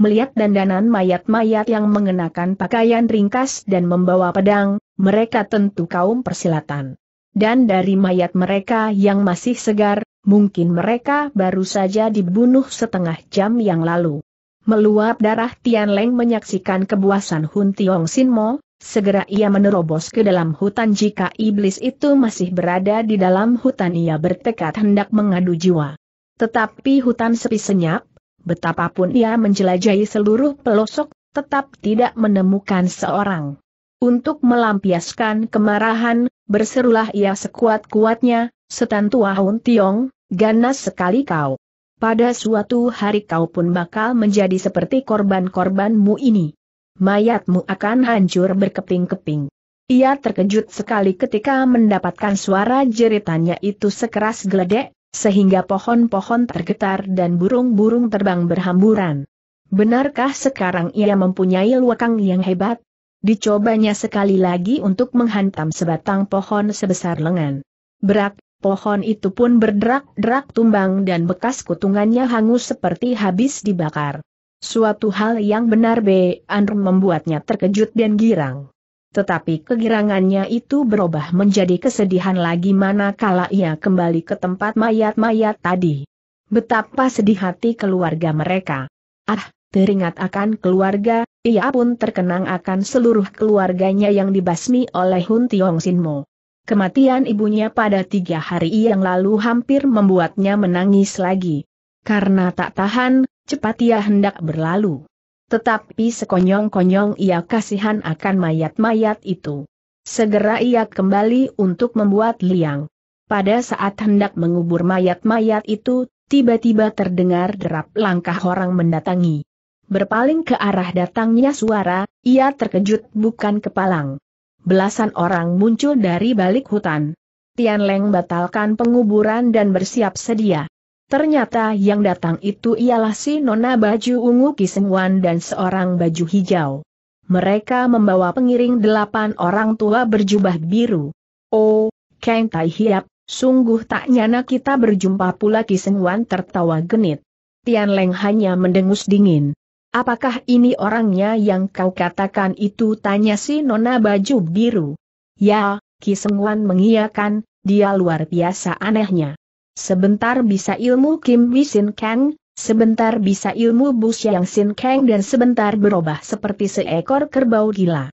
melihat dandanan mayat-mayat yang mengenakan pakaian ringkas dan membawa pedang, mereka tentu kaum persilatan. Dan dari mayat mereka yang masih segar, mungkin mereka baru saja dibunuh setengah jam yang lalu. Meluap darah Tian Leng menyaksikan kebuasan Hun Tiong Sin Mo, segera ia menerobos ke dalam hutan jika iblis itu masih berada di dalam hutan ia bertekad hendak mengadu jiwa. Tetapi hutan sepi senyap, Betapapun ia menjelajahi seluruh pelosok, tetap tidak menemukan seorang. Untuk melampiaskan kemarahan, berserulah ia sekuat-kuatnya, setan tua Hun Tiong, ganas sekali kau. Pada suatu hari kau pun bakal menjadi seperti korban-korbanmu ini. Mayatmu akan hancur berkeping-keping. Ia terkejut sekali ketika mendapatkan suara jeritannya itu sekeras geledek, sehingga pohon-pohon tergetar dan burung-burung terbang berhamburan. Benarkah sekarang ia mempunyai luakang yang hebat? Dicobanya sekali lagi untuk menghantam sebatang pohon sebesar lengan. Berak, pohon itu pun berderak-derak tumbang dan bekas kutungannya hangus seperti habis dibakar. Suatu hal yang benar B. Andr membuatnya terkejut dan girang. Tetapi kegirangannya itu berubah menjadi kesedihan lagi manakala ia kembali ke tempat mayat-mayat tadi. Betapa sedih hati keluarga mereka. Ah, teringat akan keluarga, ia pun terkenang akan seluruh keluarganya yang dibasmi oleh Hun Tiong Mo. Kematian ibunya pada tiga hari yang lalu hampir membuatnya menangis lagi. Karena tak tahan, cepat ia hendak berlalu. Tetapi sekonyong-konyong ia kasihan akan mayat-mayat itu. Segera ia kembali untuk membuat liang. Pada saat hendak mengubur mayat-mayat itu, tiba-tiba terdengar derap langkah orang mendatangi. Berpaling ke arah datangnya suara, ia terkejut bukan kepalang. Belasan orang muncul dari balik hutan. Tian Leng batalkan penguburan dan bersiap sedia. Ternyata yang datang itu ialah si Nona Baju Ungu Kisemwan dan seorang baju hijau. Mereka membawa pengiring delapan orang tua berjubah biru. Oh, Kang Tai Hiap, sungguh tak nyana kita berjumpa pula Kisemwan tertawa genit. Tian Leng hanya mendengus dingin. Apakah ini orangnya yang kau katakan itu tanya si Nona Baju Biru? Ya, Kisemwan mengiyakan, dia luar biasa anehnya. Sebentar bisa ilmu Kim Wi Sin Kang, sebentar bisa ilmu Bu Xiang Sin Kang dan sebentar berubah seperti seekor kerbau gila.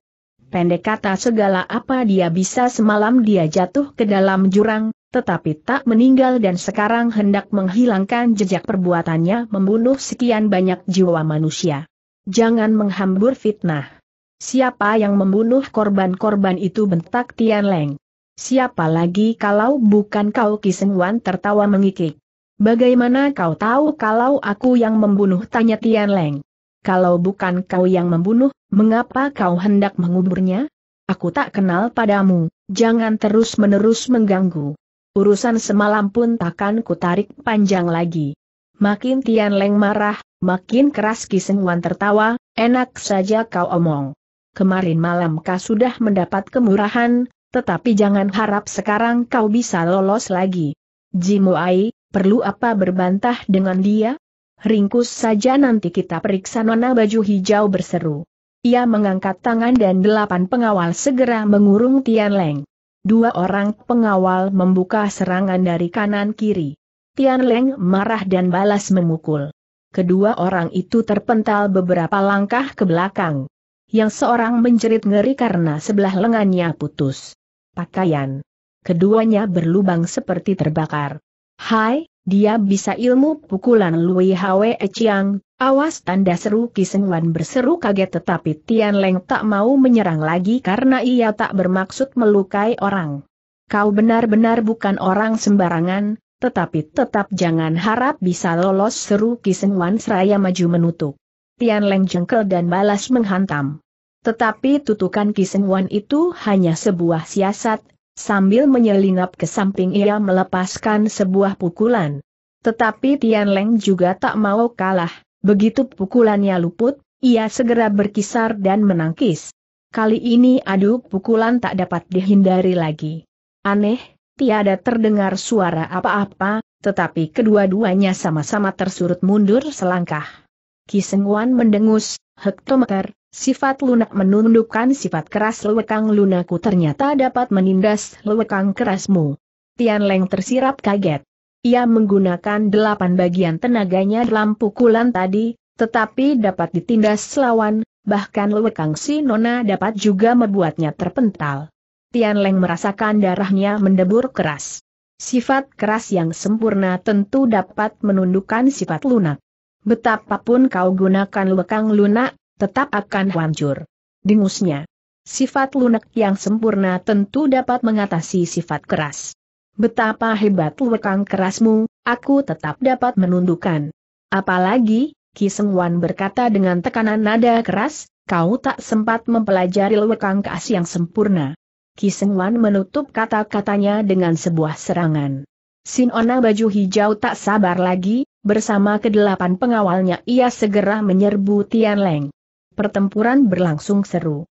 Pendek kata segala apa dia bisa semalam dia jatuh ke dalam jurang, tetapi tak meninggal dan sekarang hendak menghilangkan jejak perbuatannya membunuh sekian banyak jiwa manusia. Jangan menghambur fitnah. Siapa yang membunuh korban-korban itu bentak Tian Leng. Siapa lagi kalau bukan kau Wan tertawa mengikik. Bagaimana kau tahu kalau aku yang membunuh tanya Tian Leng. Kalau bukan kau yang membunuh, mengapa kau hendak menguburnya? Aku tak kenal padamu, jangan terus-menerus mengganggu. Urusan semalam pun takkan kutarik panjang lagi. Makin Tian Leng marah, makin keras Wan tertawa, enak saja kau omong. Kemarin malam kau sudah mendapat kemurahan, tetapi jangan harap sekarang kau bisa lolos lagi. Jimuai, perlu apa berbantah dengan dia? Ringkus saja nanti kita periksa nona baju hijau berseru. Ia mengangkat tangan dan delapan pengawal segera mengurung Tian Leng. Dua orang pengawal membuka serangan dari kanan kiri. Tian Leng marah dan balas memukul. Kedua orang itu terpental beberapa langkah ke belakang yang seorang menjerit ngeri karena sebelah lengannya putus. Pakaian. Keduanya berlubang seperti terbakar. Hai, dia bisa ilmu pukulan Lui Hwe Chiang, awas tanda seru Wan berseru kaget tetapi Tian Leng tak mau menyerang lagi karena ia tak bermaksud melukai orang. Kau benar-benar bukan orang sembarangan, tetapi tetap jangan harap bisa lolos seru Wan seraya maju menutup. Tian Leng jengkel dan balas menghantam. Tetapi tutukan Kisenwan itu hanya sebuah siasat, sambil menyelinap ke samping ia melepaskan sebuah pukulan. Tetapi Tian Leng juga tak mau kalah, begitu pukulannya luput, ia segera berkisar dan menangkis. Kali ini aduk, pukulan tak dapat dihindari lagi. Aneh, tiada terdengar suara apa-apa, tetapi kedua-duanya sama-sama tersurut mundur selangkah. Kisengwan mendengus, hektometer, sifat lunak menundukkan sifat keras lewekang lunaku ternyata dapat menindas lewekang kerasmu. Tian Leng tersirap kaget. Ia menggunakan delapan bagian tenaganya dalam pukulan tadi, tetapi dapat ditindas selawan, bahkan lewekang si nona dapat juga membuatnya terpental. Tian Leng merasakan darahnya mendebur keras. Sifat keras yang sempurna tentu dapat menundukkan sifat lunak. Betapapun kau gunakan lekang lunak, tetap akan hancur. Dengusnya. Sifat lunak yang sempurna tentu dapat mengatasi sifat keras. Betapa hebat lekang kerasmu, aku tetap dapat menundukkan. Apalagi, Kisengwan berkata dengan tekanan nada keras, kau tak sempat mempelajari lekang keas yang sempurna. Kisengwan menutup kata-katanya dengan sebuah serangan. Sinona baju hijau tak sabar lagi, Bersama kedelapan pengawalnya ia segera menyerbu Tian Leng. Pertempuran berlangsung seru.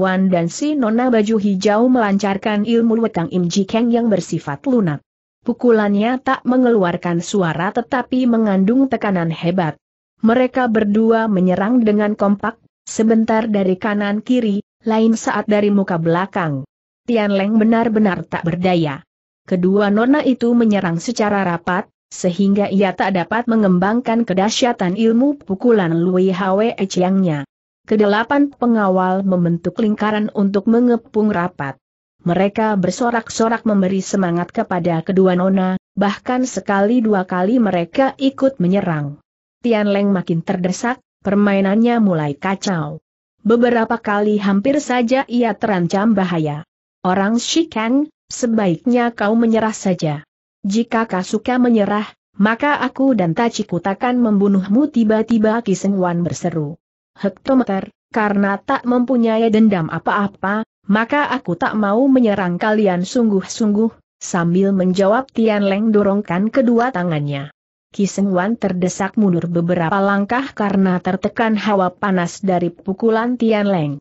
Wan dan si Nona Baju Hijau melancarkan ilmu wetang Im Ji Jikeng yang bersifat lunak. Pukulannya tak mengeluarkan suara tetapi mengandung tekanan hebat. Mereka berdua menyerang dengan kompak, sebentar dari kanan kiri, lain saat dari muka belakang. Tian Leng benar-benar tak berdaya. Kedua nona itu menyerang secara rapat, sehingga ia tak dapat mengembangkan kedahsyatan ilmu pukulan Lui Hwe Chiangnya. Kedelapan pengawal membentuk lingkaran untuk mengepung rapat. Mereka bersorak-sorak memberi semangat kepada kedua nona, bahkan sekali dua kali mereka ikut menyerang. Tian Leng makin terdesak, permainannya mulai kacau. Beberapa kali hampir saja ia terancam bahaya. Orang Shikang, sebaiknya kau menyerah saja. Jika kau suka menyerah, maka aku dan Tachikut takkan membunuhmu tiba-tiba Kisengwan berseru. Hektometer, karena tak mempunyai dendam apa-apa, maka aku tak mau menyerang kalian sungguh-sungguh, sambil menjawab Tian Leng dorongkan kedua tangannya. Kisengwan terdesak mundur beberapa langkah karena tertekan hawa panas dari pukulan Tian Leng.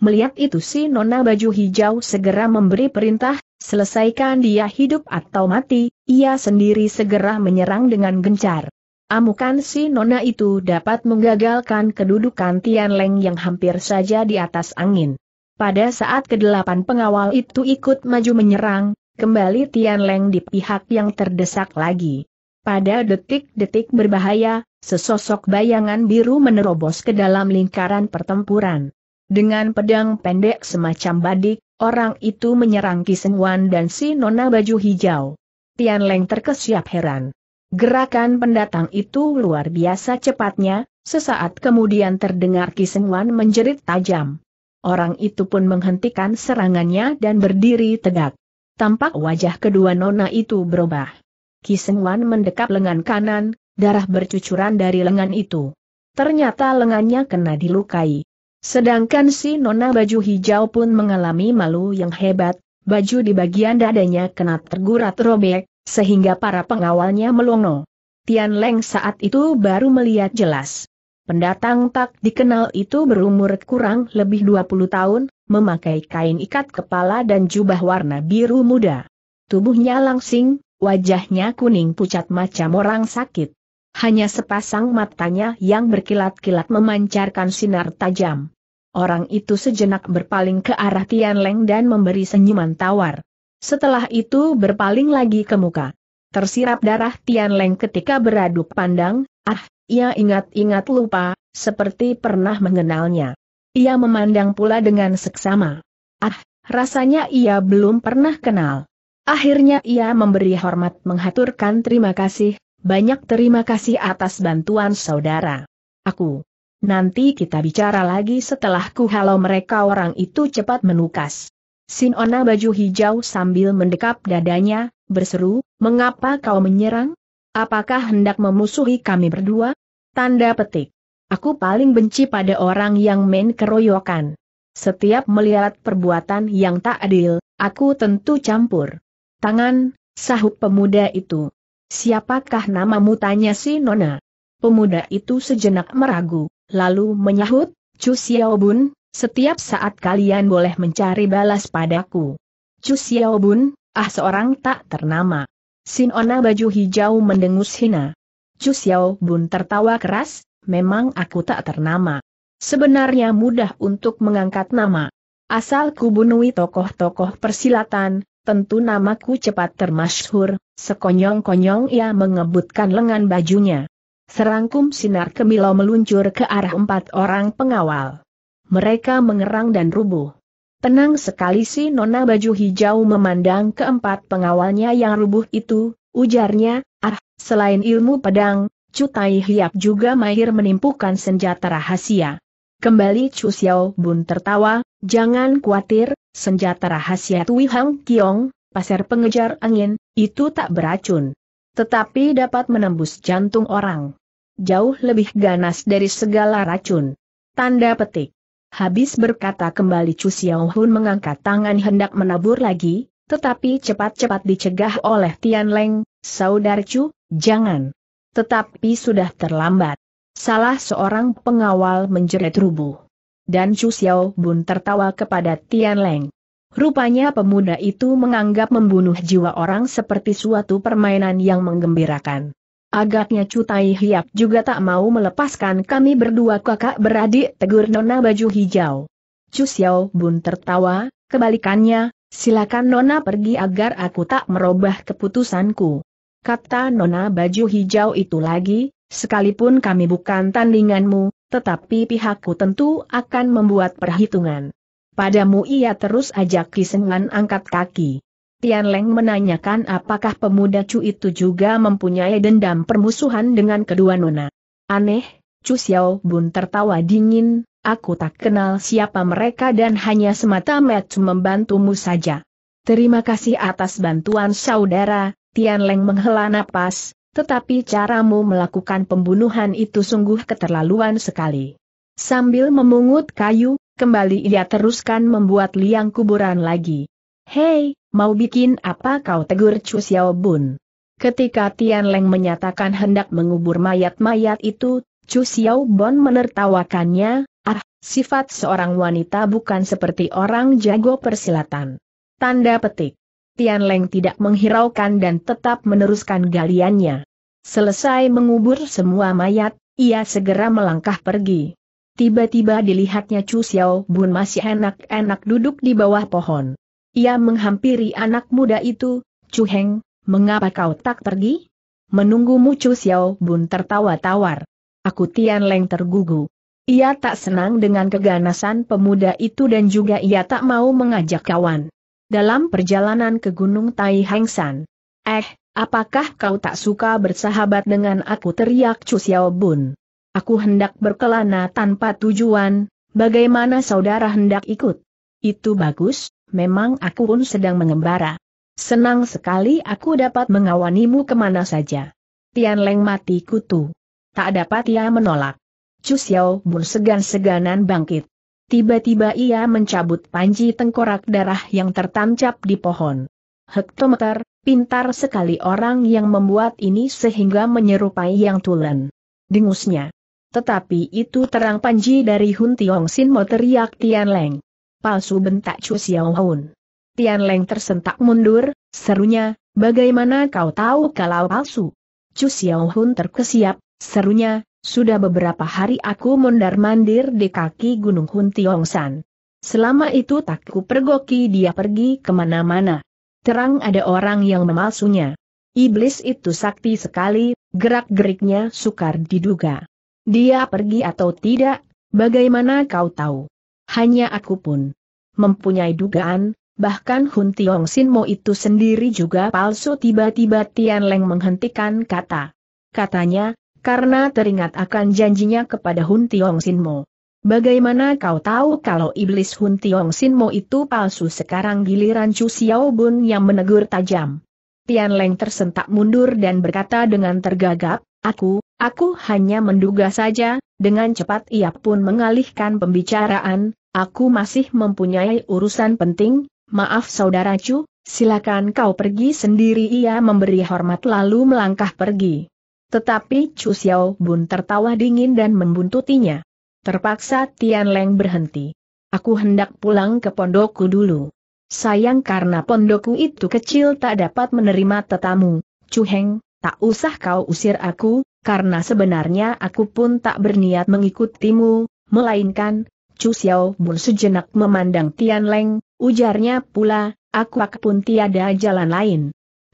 Melihat itu si nona baju hijau segera memberi perintah, Selesaikan dia hidup atau mati, ia sendiri segera menyerang dengan gencar. Amukan si nona itu dapat menggagalkan kedudukan Tian Leng yang hampir saja di atas angin. Pada saat kedelapan pengawal itu ikut maju menyerang, kembali Tian Leng di pihak yang terdesak lagi. Pada detik-detik berbahaya, sesosok bayangan biru menerobos ke dalam lingkaran pertempuran. Dengan pedang pendek semacam badik, Orang itu menyerang kisengwan dan si nona baju hijau. Tian Leng terkesiap heran. Gerakan pendatang itu luar biasa cepatnya, sesaat kemudian terdengar kisengwan menjerit tajam. Orang itu pun menghentikan serangannya dan berdiri tegak. Tampak wajah kedua nona itu berubah. Kisengwan mendekap lengan kanan, darah bercucuran dari lengan itu. Ternyata lengannya kena dilukai. Sedangkan si nona baju hijau pun mengalami malu yang hebat, baju di bagian dadanya kena tergurat robek, sehingga para pengawalnya melongo. Tian Leng saat itu baru melihat jelas. Pendatang tak dikenal itu berumur kurang lebih 20 tahun, memakai kain ikat kepala dan jubah warna biru muda. Tubuhnya langsing, wajahnya kuning pucat macam orang sakit. Hanya sepasang matanya yang berkilat-kilat memancarkan sinar tajam. Orang itu sejenak berpaling ke arah Tian Leng dan memberi senyuman tawar. Setelah itu berpaling lagi ke muka. Tersirap darah Tian Leng ketika beradu pandang, ah, ia ya ingat-ingat lupa, seperti pernah mengenalnya. Ia memandang pula dengan seksama. Ah, rasanya ia belum pernah kenal. Akhirnya ia memberi hormat menghaturkan terima kasih, banyak terima kasih atas bantuan saudara. Aku, nanti kita bicara lagi setelah ku halo mereka orang itu cepat menukas. Sinona baju hijau sambil mendekap dadanya, berseru, mengapa kau menyerang? Apakah hendak memusuhi kami berdua? Tanda petik. Aku paling benci pada orang yang main keroyokan. Setiap melihat perbuatan yang tak adil, aku tentu campur. Tangan, sahut pemuda itu. Siapakah namamu tanya si Nona? Pemuda itu sejenak meragu. Lalu menyahut, Chu Xiaobun, setiap saat kalian boleh mencari balas padaku. Chu Xiaobun, ah seorang tak ternama. Sinona baju hijau mendengus hina. Chu Xiaobun tertawa keras, memang aku tak ternama. Sebenarnya mudah untuk mengangkat nama. Asal kubunui tokoh-tokoh persilatan, tentu namaku cepat termasyhur, sekonyong-konyong ia mengebutkan lengan bajunya. Serangkum sinar kemilau meluncur ke arah empat orang pengawal. Mereka mengerang dan rubuh. Tenang sekali si nona baju hijau memandang keempat pengawalnya yang rubuh itu, ujarnya, ah, selain ilmu pedang, Cutai Hiap juga mahir menimpukan senjata rahasia. Kembali Chu Xiao Bun tertawa, jangan khawatir, senjata rahasia Tui Hang Kiong, pasir pengejar angin, itu tak beracun tetapi dapat menembus jantung orang. Jauh lebih ganas dari segala racun. Tanda petik. Habis berkata kembali Chu Xiao Hun mengangkat tangan hendak menabur lagi, tetapi cepat-cepat dicegah oleh Tian Leng, Saudar Chu, jangan. Tetapi sudah terlambat. Salah seorang pengawal menjerit rubuh. Dan Chu Xiao tertawa kepada Tian Leng. Rupanya pemuda itu menganggap membunuh jiwa orang seperti suatu permainan yang menggembirakan. Agaknya Cutai Hiap juga tak mau melepaskan kami berdua kakak beradik tegur Nona baju hijau. Cu Xiao Bun tertawa, kebalikannya, silakan Nona pergi agar aku tak merubah keputusanku. Kata Nona baju hijau itu lagi, sekalipun kami bukan tandinganmu, tetapi pihakku tentu akan membuat perhitungan. Padamu ia terus ajak kisengan angkat kaki. Tian Leng menanyakan apakah pemuda Chu itu juga mempunyai dendam permusuhan dengan kedua nona. Aneh, Chu Xiao Bun tertawa dingin, aku tak kenal siapa mereka dan hanya semata-mata membantumu saja. Terima kasih atas bantuan saudara, Tian Leng menghela napas, tetapi caramu melakukan pembunuhan itu sungguh keterlaluan sekali. Sambil memungut kayu, Kembali ia teruskan membuat liang kuburan lagi. Hei, mau bikin apa kau tegur Chu Xiao Bun? Ketika Tian Leng menyatakan hendak mengubur mayat-mayat itu, Chu Xiao Bun menertawakannya, ah, sifat seorang wanita bukan seperti orang jago persilatan. Tanda petik. Tian Leng tidak menghiraukan dan tetap meneruskan galiannya. Selesai mengubur semua mayat, ia segera melangkah pergi. Tiba-tiba dilihatnya Chu Xiao Bun masih enak-enak duduk di bawah pohon. Ia menghampiri anak muda itu, Chu Heng, mengapa kau tak pergi? Menunggumu Chu Xiao Bun tertawa tawar. Aku Tian Leng tergugu. Ia tak senang dengan keganasan pemuda itu dan juga ia tak mau mengajak kawan. Dalam perjalanan ke Gunung Tai Heng San. Eh, apakah kau tak suka bersahabat dengan aku teriak Chu Xiao Bun? Aku hendak berkelana tanpa tujuan, bagaimana saudara hendak ikut? Itu bagus, memang aku pun sedang mengembara. Senang sekali aku dapat mengawanimu kemana saja. Tian Leng mati kutu. Tak dapat ia menolak. Chu Xiao Bun segan-seganan bangkit. Tiba-tiba ia mencabut panji tengkorak darah yang tertancap di pohon. Hektometer, pintar sekali orang yang membuat ini sehingga menyerupai yang tulen. Dengusnya. Tetapi itu terang panji dari Hun Tiong Sin mau teriak Tian Leng. Palsu bentak Chu Xiao Hun. Tian Leng tersentak mundur, serunya, bagaimana kau tahu kalau palsu? Chu Xiao Hun terkesiap, serunya, sudah beberapa hari aku mondar-mandir di kaki Gunung Hun Tiong San. Selama itu tak ku pergoki dia pergi kemana-mana. Terang ada orang yang memalsunya. Iblis itu sakti sekali, gerak-geriknya sukar diduga. Dia pergi atau tidak, bagaimana kau tahu? Hanya aku pun mempunyai dugaan, bahkan Hun Tiong Mo itu sendiri juga palsu tiba-tiba Tian Leng menghentikan kata. Katanya, karena teringat akan janjinya kepada Hun Tiong Mo. Bagaimana kau tahu kalau iblis Hun Tiong Mo itu palsu sekarang giliran Chu Xiao Bun yang menegur tajam. Tian Leng tersentak mundur dan berkata dengan tergagap, Aku, aku hanya menduga saja, dengan cepat ia pun mengalihkan pembicaraan, aku masih mempunyai urusan penting, maaf saudara Chu, silakan kau pergi sendiri ia memberi hormat lalu melangkah pergi. Tetapi Chu Xiao Bun tertawa dingin dan membuntutinya. Terpaksa Tian Leng berhenti. Aku hendak pulang ke pondokku dulu. Sayang karena pondokku itu kecil tak dapat menerima tetamu, Chu Heng, tak usah kau usir aku, karena sebenarnya aku pun tak berniat mengikutimu, melainkan, Chu Xiao Bun sejenak memandang Tian Leng, ujarnya pula, aku pun tiada jalan lain.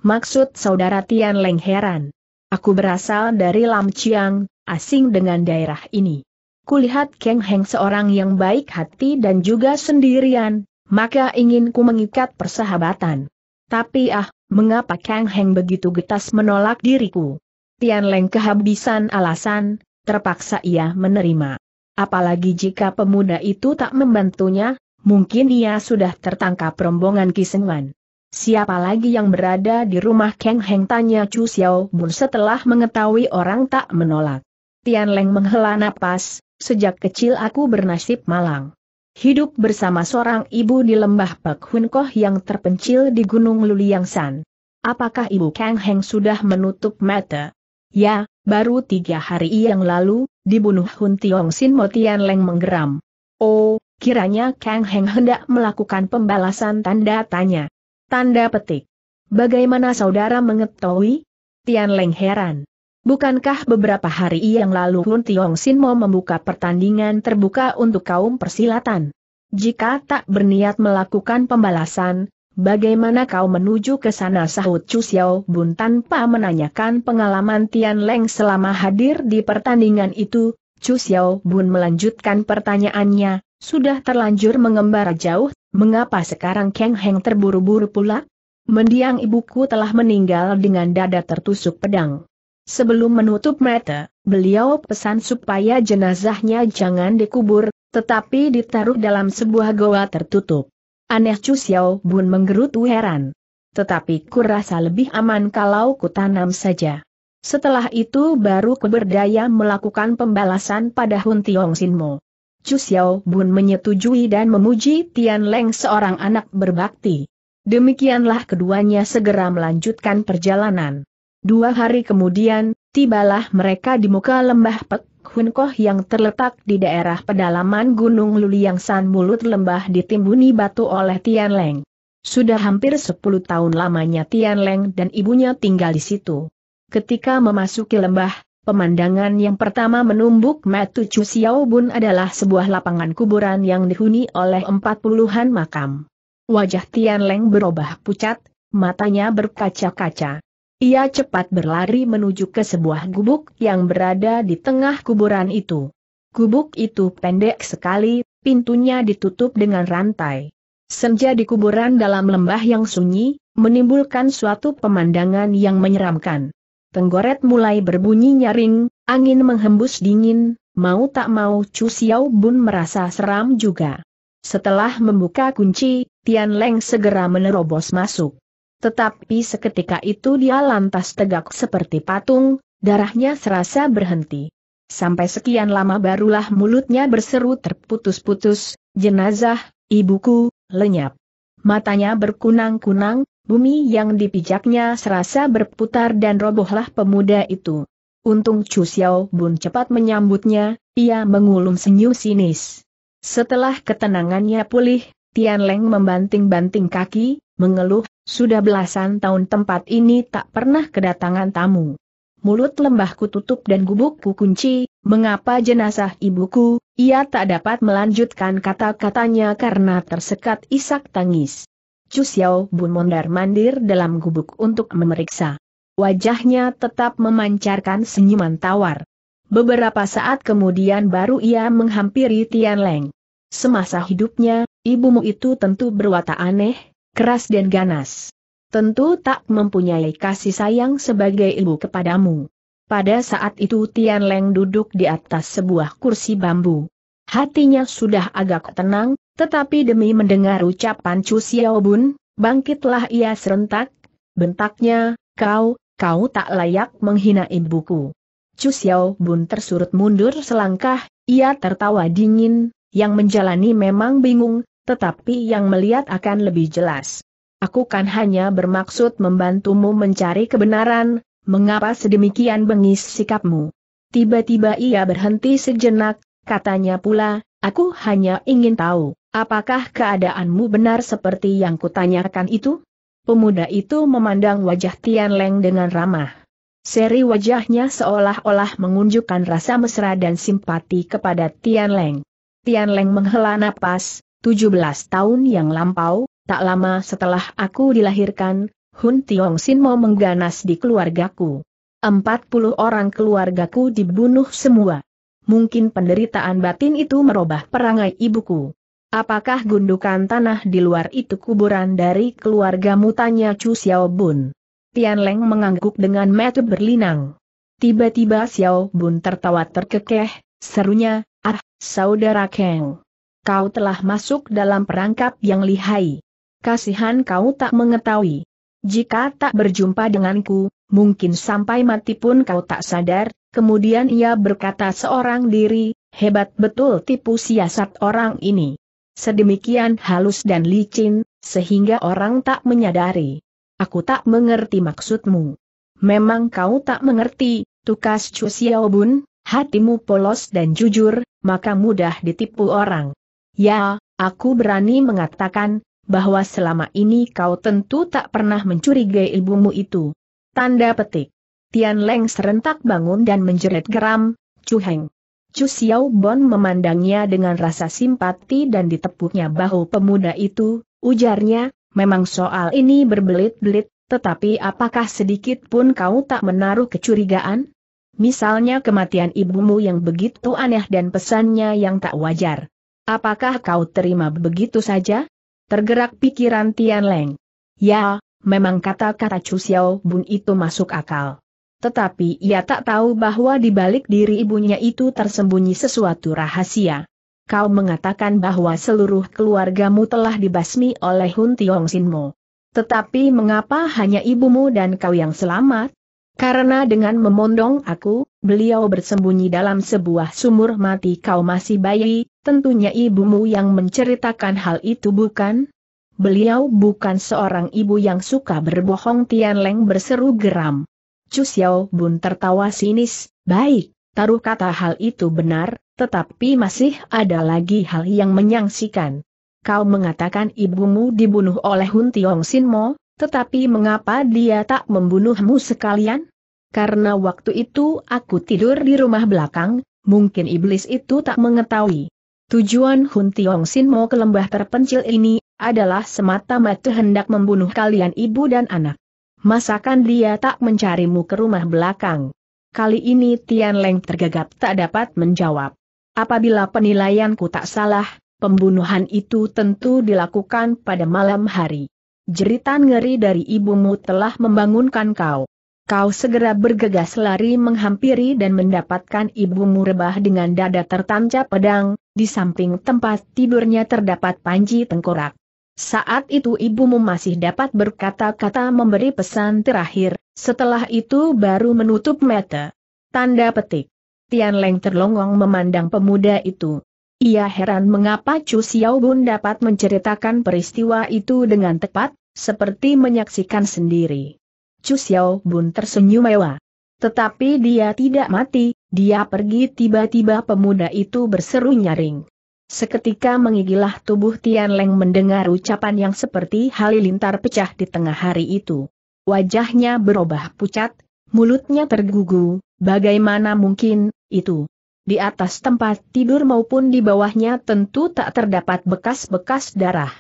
Maksud saudara Tian Leng heran. Aku berasal dari Lam Chiang, asing dengan daerah ini. Kulihat Keng Heng seorang yang baik hati dan juga sendirian, maka ingin ku mengikat persahabatan. Tapi ah, mengapa Kang Heng begitu getas menolak diriku? Tian Leng kehabisan alasan, terpaksa ia menerima. Apalagi jika pemuda itu tak membantunya, mungkin ia sudah tertangkap rombongan Kisengan. Siapa lagi yang berada di rumah Kang Heng tanya Chu Xiao Bun setelah mengetahui orang tak menolak. Tian Leng menghela napas, sejak kecil aku bernasib malang. Hidup bersama seorang ibu di lembah Pek Hun Koh yang terpencil di Gunung Luliangsan. Apakah ibu Kang Heng sudah menutup mata? Ya, baru tiga hari yang lalu, dibunuh Hun Tiong Sin Motian Leng menggeram. Oh, kiranya Kang Heng hendak melakukan pembalasan tanda tanya. Tanda petik. Bagaimana saudara mengetahui? Tian Leng heran. Bukankah beberapa hari yang lalu Hun Tiong mau membuka pertandingan terbuka untuk kaum persilatan? Jika tak berniat melakukan pembalasan, bagaimana kau menuju ke sana sahut Chu Xiao Bun tanpa menanyakan pengalaman Tian Leng selama hadir di pertandingan itu? Chu Xiao Bun melanjutkan pertanyaannya, sudah terlanjur mengembara jauh, mengapa sekarang Kang Heng terburu-buru pula? Mendiang ibuku telah meninggal dengan dada tertusuk pedang. Sebelum menutup mata, beliau pesan supaya jenazahnya jangan dikubur, tetapi ditaruh dalam sebuah goa tertutup. Aneh Chu Xiao Bun menggerutu heran. Tetapi kurasa lebih aman kalau ku tanam saja. Setelah itu baru ku berdaya melakukan pembalasan pada Hun Tiong Mo. Chu Xiao Bun menyetujui dan memuji Tian Leng seorang anak berbakti. Demikianlah keduanya segera melanjutkan perjalanan. Dua hari kemudian, tibalah mereka di muka lembah Pek Hunkoh yang terletak di daerah pedalaman Gunung Luliang San mulut lembah ditimbuni batu oleh Tian Leng. Sudah hampir 10 tahun lamanya Tian Leng dan ibunya tinggal di situ. Ketika memasuki lembah, pemandangan yang pertama menumbuk Matu Chu Bun adalah sebuah lapangan kuburan yang dihuni oleh empat puluhan makam. Wajah Tian Leng berubah pucat, matanya berkaca-kaca. Ia cepat berlari menuju ke sebuah gubuk yang berada di tengah kuburan itu. Gubuk itu pendek sekali, pintunya ditutup dengan rantai. Senja di kuburan dalam lembah yang sunyi, menimbulkan suatu pemandangan yang menyeramkan. Tenggoret mulai berbunyi nyaring, angin menghembus dingin, mau tak mau Chu Xiao Bun merasa seram juga. Setelah membuka kunci, Tian Leng segera menerobos masuk. Tetapi seketika itu dia lantas tegak seperti patung, darahnya serasa berhenti. Sampai sekian lama barulah mulutnya berseru terputus-putus, jenazah, ibuku, lenyap. Matanya berkunang-kunang, bumi yang dipijaknya serasa berputar dan robohlah pemuda itu. Untung Chu Xiao Bun cepat menyambutnya, ia mengulum senyum sinis. Setelah ketenangannya pulih, Tian Leng membanting-banting kaki, mengeluh, sudah belasan tahun tempat ini tak pernah kedatangan tamu. Mulut lembahku tutup dan gubukku kunci, mengapa jenazah ibuku, ia tak dapat melanjutkan kata-katanya karena tersekat isak tangis. Cu Bun mondar-mandir dalam gubuk untuk memeriksa. Wajahnya tetap memancarkan senyuman tawar. Beberapa saat kemudian baru ia menghampiri Tian Leng. Semasa hidupnya, ibumu itu tentu berwatak aneh, keras dan ganas. Tentu tak mempunyai kasih sayang sebagai ibu kepadamu. Pada saat itu Tian Leng duduk di atas sebuah kursi bambu. Hatinya sudah agak tenang, tetapi demi mendengar ucapan Chu Xiaobun, bangkitlah ia serentak, bentaknya, kau, kau tak layak menghina ibuku. Chu Xiaobun tersurut mundur selangkah, ia tertawa dingin, yang menjalani memang bingung, tetapi yang melihat akan lebih jelas. Aku kan hanya bermaksud membantumu mencari kebenaran, mengapa sedemikian bengis sikapmu? Tiba-tiba ia berhenti sejenak, katanya pula, aku hanya ingin tahu, apakah keadaanmu benar seperti yang kutanyakan itu? Pemuda itu memandang wajah Tian Leng dengan ramah. Seri wajahnya seolah-olah mengunjukkan rasa mesra dan simpati kepada Tian Leng. Tian Leng menghela napas, 17 tahun yang lampau, tak lama setelah aku dilahirkan, Hun Tiong Sin mau mengganas di keluargaku. 40 orang keluargaku dibunuh semua. Mungkin penderitaan batin itu merubah perangai ibuku. Apakah gundukan tanah di luar itu kuburan dari keluargamu tanya Chu Xiao Bun. Tian Leng mengangguk dengan mata berlinang. Tiba-tiba Xiao Bun tertawa terkekeh, serunya, ah, saudara Kang. Kau telah masuk dalam perangkap yang lihai. Kasihan kau tak mengetahui. Jika tak berjumpa denganku, mungkin sampai mati pun kau tak sadar, kemudian ia berkata seorang diri, hebat betul tipu siasat orang ini. Sedemikian halus dan licin, sehingga orang tak menyadari. Aku tak mengerti maksudmu. Memang kau tak mengerti, tukas Chu Xiaobun, hatimu polos dan jujur, maka mudah ditipu orang. Ya, aku berani mengatakan, bahwa selama ini kau tentu tak pernah mencurigai ibumu itu. Tanda petik. Tian Leng serentak bangun dan menjerit geram, Chu Heng. Chu Xiao Bon memandangnya dengan rasa simpati dan ditepuknya bahu pemuda itu, ujarnya, memang soal ini berbelit-belit, tetapi apakah sedikit pun kau tak menaruh kecurigaan? Misalnya kematian ibumu yang begitu aneh dan pesannya yang tak wajar. Apakah kau terima begitu saja? Tergerak pikiran Tian Leng. Ya, memang kata-kata Chu Xiao Bun itu masuk akal. Tetapi ia tak tahu bahwa di balik diri ibunya itu tersembunyi sesuatu rahasia. Kau mengatakan bahwa seluruh keluargamu telah dibasmi oleh Hun Tiong Sinmo. Tetapi mengapa hanya ibumu dan kau yang selamat? Karena dengan memondong aku, beliau bersembunyi dalam sebuah sumur mati kau masih bayi, Tentunya ibumu yang menceritakan hal itu bukan? Beliau bukan seorang ibu yang suka berbohong Tian Leng berseru geram. Cu Xiao Bun tertawa sinis, baik, taruh kata hal itu benar, tetapi masih ada lagi hal yang menyangsikan. Kau mengatakan ibumu dibunuh oleh Hun Tiong Sin Mo, tetapi mengapa dia tak membunuhmu sekalian? Karena waktu itu aku tidur di rumah belakang, mungkin iblis itu tak mengetahui. Tujuan Hun Tiong Sin Mo ke lembah terpencil ini adalah semata-mata hendak membunuh kalian ibu dan anak. Masakan dia tak mencarimu ke rumah belakang? Kali ini Tian Leng tergagap tak dapat menjawab. Apabila penilaianku tak salah, pembunuhan itu tentu dilakukan pada malam hari. Jeritan ngeri dari ibumu telah membangunkan kau. Kau segera bergegas lari menghampiri dan mendapatkan ibumu rebah dengan dada tertancap pedang, di samping tempat tidurnya terdapat panji tengkorak. Saat itu ibumu masih dapat berkata-kata memberi pesan terakhir, setelah itu baru menutup mata. Tanda petik. Tian Leng terlongong memandang pemuda itu. Ia heran mengapa Chu Xiao Bun dapat menceritakan peristiwa itu dengan tepat, seperti menyaksikan sendiri. Chu Xiao Bun tersenyum mewah. Tetapi dia tidak mati, dia pergi tiba-tiba pemuda itu berseru nyaring. Seketika mengigilah tubuh Tian Leng mendengar ucapan yang seperti halilintar pecah di tengah hari itu. Wajahnya berubah pucat, mulutnya tergugu, bagaimana mungkin, itu. Di atas tempat tidur maupun di bawahnya tentu tak terdapat bekas-bekas darah.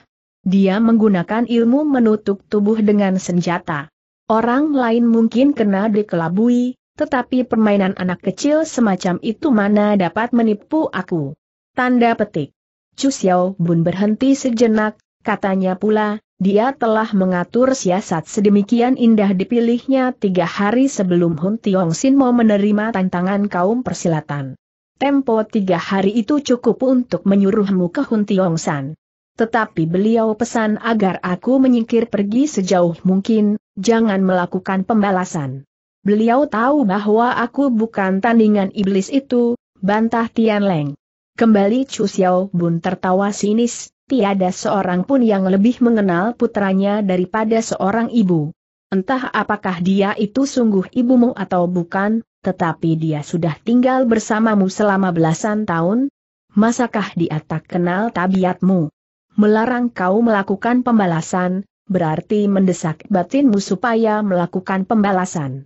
Dia menggunakan ilmu menutup tubuh dengan senjata. Orang lain mungkin kena dikelabui, tetapi permainan anak kecil semacam itu mana dapat menipu aku. Tanda petik. Chu Xiao Bun berhenti sejenak, katanya pula, dia telah mengatur siasat sedemikian indah dipilihnya tiga hari sebelum Hun Tiong Sin mau menerima tantangan kaum persilatan. Tempo tiga hari itu cukup untuk menyuruhmu ke Hun Tiong San. Tetapi beliau pesan agar aku menyingkir pergi sejauh mungkin, jangan melakukan pembalasan. Beliau tahu bahwa aku bukan tandingan iblis itu, bantah Tian Leng. Kembali Chu Xiao Bun tertawa sinis, tiada seorang pun yang lebih mengenal putranya daripada seorang ibu. Entah apakah dia itu sungguh ibumu atau bukan, tetapi dia sudah tinggal bersamamu selama belasan tahun. Masakah dia tak kenal tabiatmu? Melarang kau melakukan pembalasan, berarti mendesak batinmu supaya melakukan pembalasan.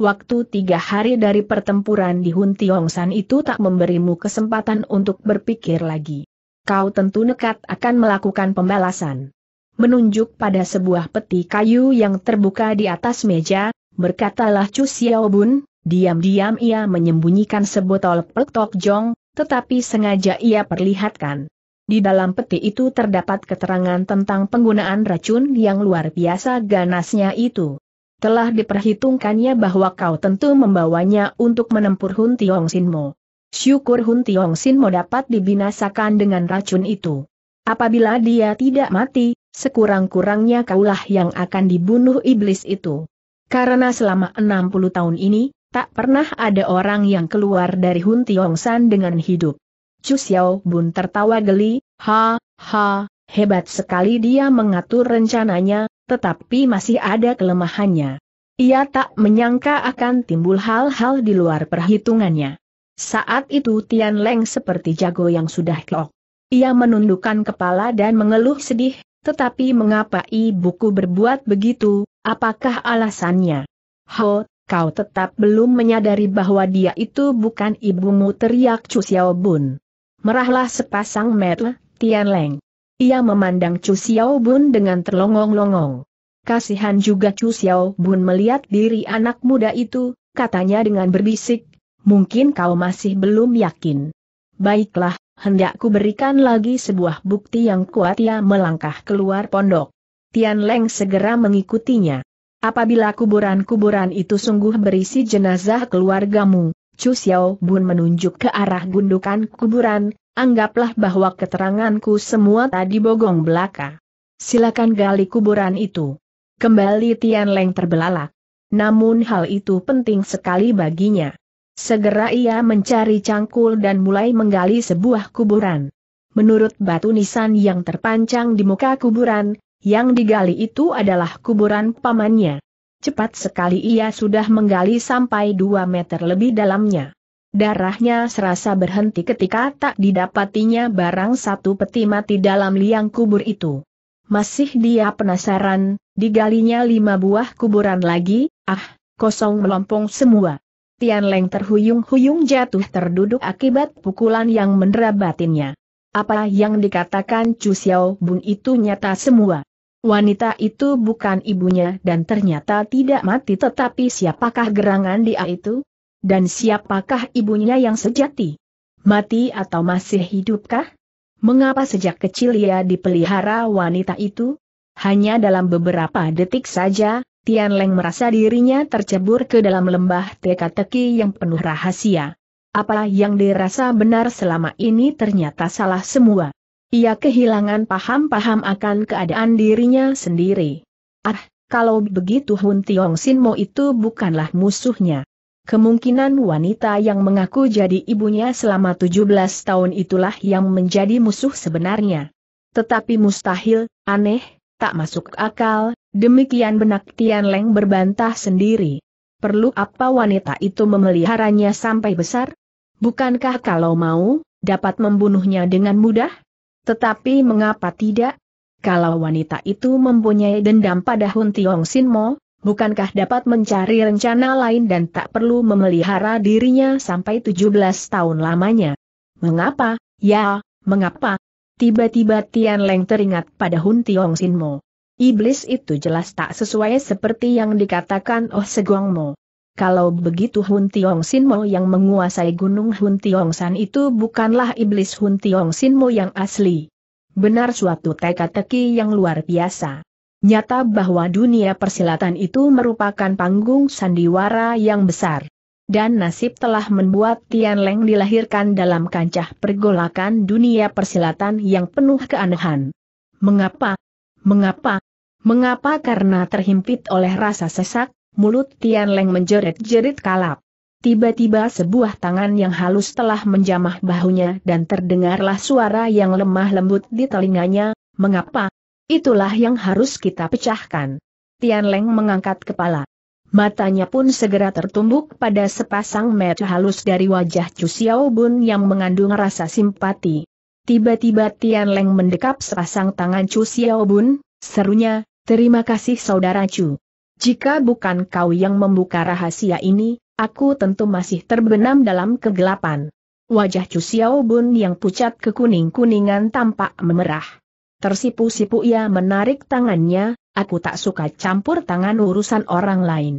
Waktu tiga hari dari pertempuran di Hun San itu tak memberimu kesempatan untuk berpikir lagi. Kau tentu nekat akan melakukan pembalasan. Menunjuk pada sebuah peti kayu yang terbuka di atas meja, berkatalah Chu Xiaobun, diam-diam ia menyembunyikan sebotol pertok jong, tetapi sengaja ia perlihatkan. Di dalam peti itu terdapat keterangan tentang penggunaan racun yang luar biasa ganasnya itu telah diperhitungkannya bahwa kau tentu membawanya untuk menempur Hun Tiong Mo. Syukur Hun Tiong Mo dapat dibinasakan dengan racun itu. Apabila dia tidak mati, sekurang-kurangnya kaulah yang akan dibunuh iblis itu. Karena selama 60 tahun ini, tak pernah ada orang yang keluar dari Hun Tiong San dengan hidup. Chu Xiao Bun tertawa geli, ha, ha, hebat sekali dia mengatur rencananya, tetapi masih ada kelemahannya. Ia tak menyangka akan timbul hal-hal di luar perhitungannya. Saat itu Tian Leng seperti jago yang sudah klok. Ia menundukkan kepala dan mengeluh sedih, tetapi mengapa ibuku berbuat begitu, apakah alasannya? Ho, kau tetap belum menyadari bahwa dia itu bukan ibumu teriak Chu Xiao Bun. Merahlah sepasang mata Tian Leng. Ia memandang Chu Xiao Bun dengan terlongong-longong. Kasihan juga Chu Xiao Bun melihat diri anak muda itu, katanya dengan berbisik, mungkin kau masih belum yakin. Baiklah, hendakku berikan lagi sebuah bukti yang kuat ia melangkah keluar pondok. Tian Leng segera mengikutinya. Apabila kuburan-kuburan itu sungguh berisi jenazah keluargamu, Chu Xiao Bun menunjuk ke arah gundukan kuburan, anggaplah bahwa keteranganku semua tadi bogong belaka. Silakan gali kuburan itu. Kembali Tian Leng terbelalak. Namun hal itu penting sekali baginya. Segera ia mencari cangkul dan mulai menggali sebuah kuburan. Menurut batu nisan yang terpancang di muka kuburan, yang digali itu adalah kuburan pamannya. Cepat sekali ia sudah menggali sampai 2 meter lebih dalamnya. Darahnya serasa berhenti ketika tak didapatinya barang satu peti mati dalam liang kubur itu. Masih dia penasaran, digalinya lima buah kuburan lagi, ah, kosong melompong semua. Tian Leng terhuyung-huyung jatuh terduduk akibat pukulan yang menerabatinya. Apa yang dikatakan Chu Xiao Bun itu nyata semua. Wanita itu bukan ibunya dan ternyata tidak mati tetapi siapakah gerangan dia itu? Dan siapakah ibunya yang sejati? Mati atau masih hidupkah? Mengapa sejak kecil ia dipelihara wanita itu? Hanya dalam beberapa detik saja, Tian Leng merasa dirinya tercebur ke dalam lembah teka-teki yang penuh rahasia. Apa yang dirasa benar selama ini ternyata salah semua. Ia kehilangan paham-paham akan keadaan dirinya sendiri. Ah, kalau begitu Hun Tiong Sin Mo itu bukanlah musuhnya. Kemungkinan wanita yang mengaku jadi ibunya selama 17 tahun itulah yang menjadi musuh sebenarnya. Tetapi mustahil, aneh, tak masuk akal, demikian benak Tian Leng berbantah sendiri. Perlu apa wanita itu memeliharanya sampai besar? Bukankah kalau mau, dapat membunuhnya dengan mudah? Tetapi mengapa tidak? Kalau wanita itu mempunyai dendam pada Hun Tiong Sin Mo, bukankah dapat mencari rencana lain dan tak perlu memelihara dirinya sampai 17 tahun lamanya? Mengapa, ya, mengapa? Tiba-tiba Tian Leng teringat pada Hun Tiong Mo. Iblis itu jelas tak sesuai seperti yang dikatakan Oh Seguang Mo. Kalau begitu Hun Tiong Mo yang menguasai gunung Hun Tiong San itu bukanlah iblis Hun Tiong Mo yang asli. Benar suatu teka-teki yang luar biasa. Nyata bahwa dunia persilatan itu merupakan panggung sandiwara yang besar. Dan nasib telah membuat Tian Leng dilahirkan dalam kancah pergolakan dunia persilatan yang penuh keanehan. Mengapa? Mengapa? Mengapa karena terhimpit oleh rasa sesak, mulut Tian Leng menjerit-jerit kalap. Tiba-tiba sebuah tangan yang halus telah menjamah bahunya dan terdengarlah suara yang lemah lembut di telinganya, mengapa, Itulah yang harus kita pecahkan. Tian Leng mengangkat kepala. Matanya pun segera tertumbuk pada sepasang mata halus dari wajah Chu Xiaobun yang mengandung rasa simpati. Tiba-tiba Tian Leng mendekap sepasang tangan Chu Xiaobun, serunya, terima kasih saudara Chu. Jika bukan kau yang membuka rahasia ini, aku tentu masih terbenam dalam kegelapan. Wajah Chu Xiaobun yang pucat kekuning-kuningan tampak memerah. Tersipu-sipu ia menarik tangannya, aku tak suka campur tangan urusan orang lain.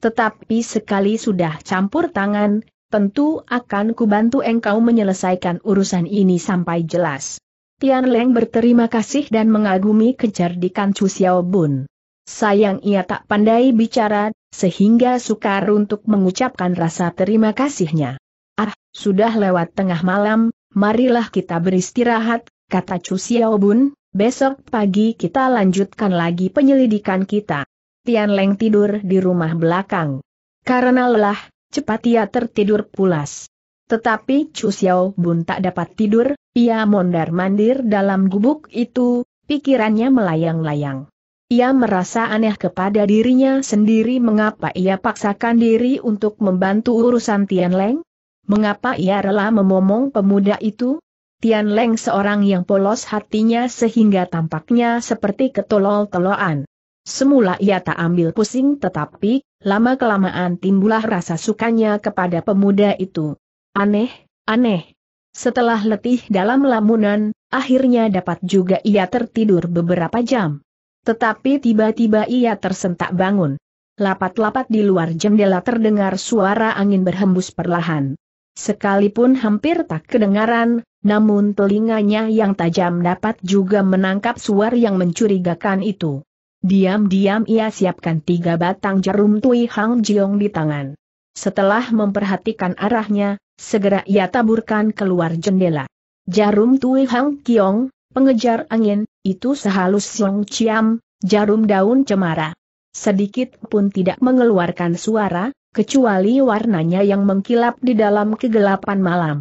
Tetapi sekali sudah campur tangan, tentu akan kubantu engkau menyelesaikan urusan ini sampai jelas. Tian Leng berterima kasih dan mengagumi kecerdikan Chu Xiao Bun. Sayang ia tak pandai bicara, sehingga sukar untuk mengucapkan rasa terima kasihnya. Ah, sudah lewat tengah malam, marilah kita beristirahat, kata Chu Xiao Bun, Besok pagi kita lanjutkan lagi penyelidikan kita. Tian Leng tidur di rumah belakang. Karena lelah, cepat ia tertidur pulas. Tetapi Chu Xiao Bun tak dapat tidur, ia mondar-mandir dalam gubuk itu, pikirannya melayang-layang. Ia merasa aneh kepada dirinya sendiri mengapa ia paksakan diri untuk membantu urusan Tian Leng? Mengapa ia rela memomong pemuda itu? Tian Leng seorang yang polos hatinya sehingga tampaknya seperti ketolol-teloan. Semula ia tak ambil pusing tetapi, lama-kelamaan timbulah rasa sukanya kepada pemuda itu. Aneh, aneh. Setelah letih dalam lamunan, akhirnya dapat juga ia tertidur beberapa jam. Tetapi tiba-tiba ia tersentak bangun. Lapat-lapat di luar jendela terdengar suara angin berhembus perlahan. Sekalipun hampir tak kedengaran, namun telinganya yang tajam dapat juga menangkap suar yang mencurigakan itu. Diam-diam ia siapkan tiga batang jarum Tui Hang Jiong di tangan. Setelah memperhatikan arahnya, segera ia taburkan keluar jendela. Jarum Tui Hang Kiong, pengejar angin, itu sehalus song Chiam, jarum daun cemara. Sedikit pun tidak mengeluarkan suara, kecuali warnanya yang mengkilap di dalam kegelapan malam.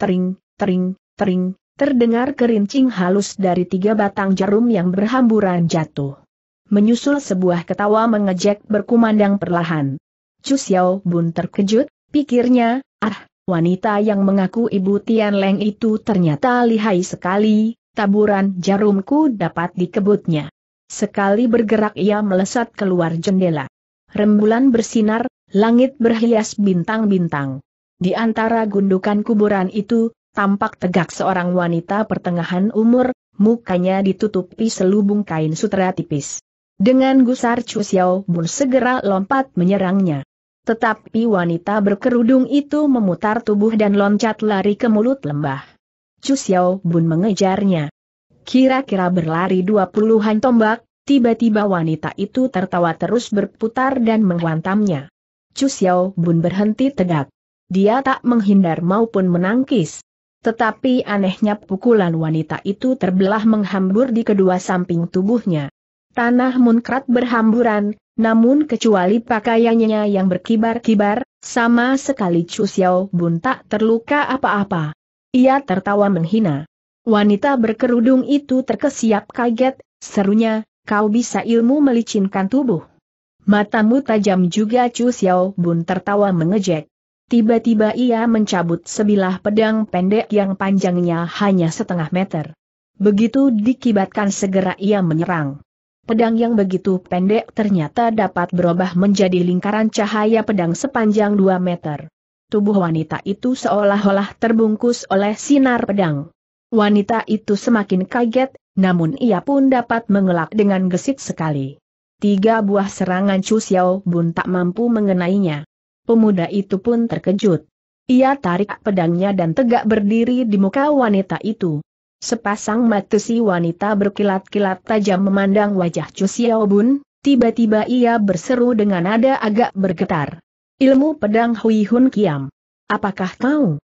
Tering, tering, tering, terdengar kerincing halus dari tiga batang jarum yang berhamburan jatuh. Menyusul sebuah ketawa mengejek berkumandang perlahan. Chu Xiao Bun terkejut, pikirnya, ah, wanita yang mengaku ibu Tian Leng itu ternyata lihai sekali, taburan jarumku dapat dikebutnya. Sekali bergerak ia melesat keluar jendela. Rembulan bersinar, langit berhias bintang-bintang. Di antara gundukan kuburan itu, tampak tegak seorang wanita pertengahan umur, mukanya ditutupi selubung kain sutra tipis. Dengan gusar Chu Xiao Bun segera lompat menyerangnya. Tetapi wanita berkerudung itu memutar tubuh dan loncat lari ke mulut lembah. Chu Xiao Bun mengejarnya kira-kira berlari dua puluhan tombak, tiba-tiba wanita itu tertawa terus berputar dan menghantamnya. Chu Xiao Bun berhenti tegak. Dia tak menghindar maupun menangkis. Tetapi anehnya pukulan wanita itu terbelah menghambur di kedua samping tubuhnya. Tanah munkrat berhamburan, namun kecuali pakaiannya yang berkibar-kibar, sama sekali Chu Xiao Bun tak terluka apa-apa. Ia tertawa menghina. Wanita berkerudung itu terkesiap kaget, serunya, kau bisa ilmu melicinkan tubuh. Matamu tajam juga Chu Xiao Bun tertawa mengejek. Tiba-tiba ia mencabut sebilah pedang pendek yang panjangnya hanya setengah meter. Begitu dikibatkan segera ia menyerang. Pedang yang begitu pendek ternyata dapat berubah menjadi lingkaran cahaya pedang sepanjang 2 meter. Tubuh wanita itu seolah-olah terbungkus oleh sinar pedang. Wanita itu semakin kaget, namun ia pun dapat mengelak dengan gesit sekali. Tiga buah serangan Chu Xiao Bun tak mampu mengenainya. Pemuda itu pun terkejut. Ia tarik pedangnya dan tegak berdiri di muka wanita itu. Sepasang mata si wanita berkilat-kilat tajam memandang wajah Chu Xiao Bun, tiba-tiba ia berseru dengan nada agak bergetar. Ilmu pedang Hui Hun Kiam. Apakah kau?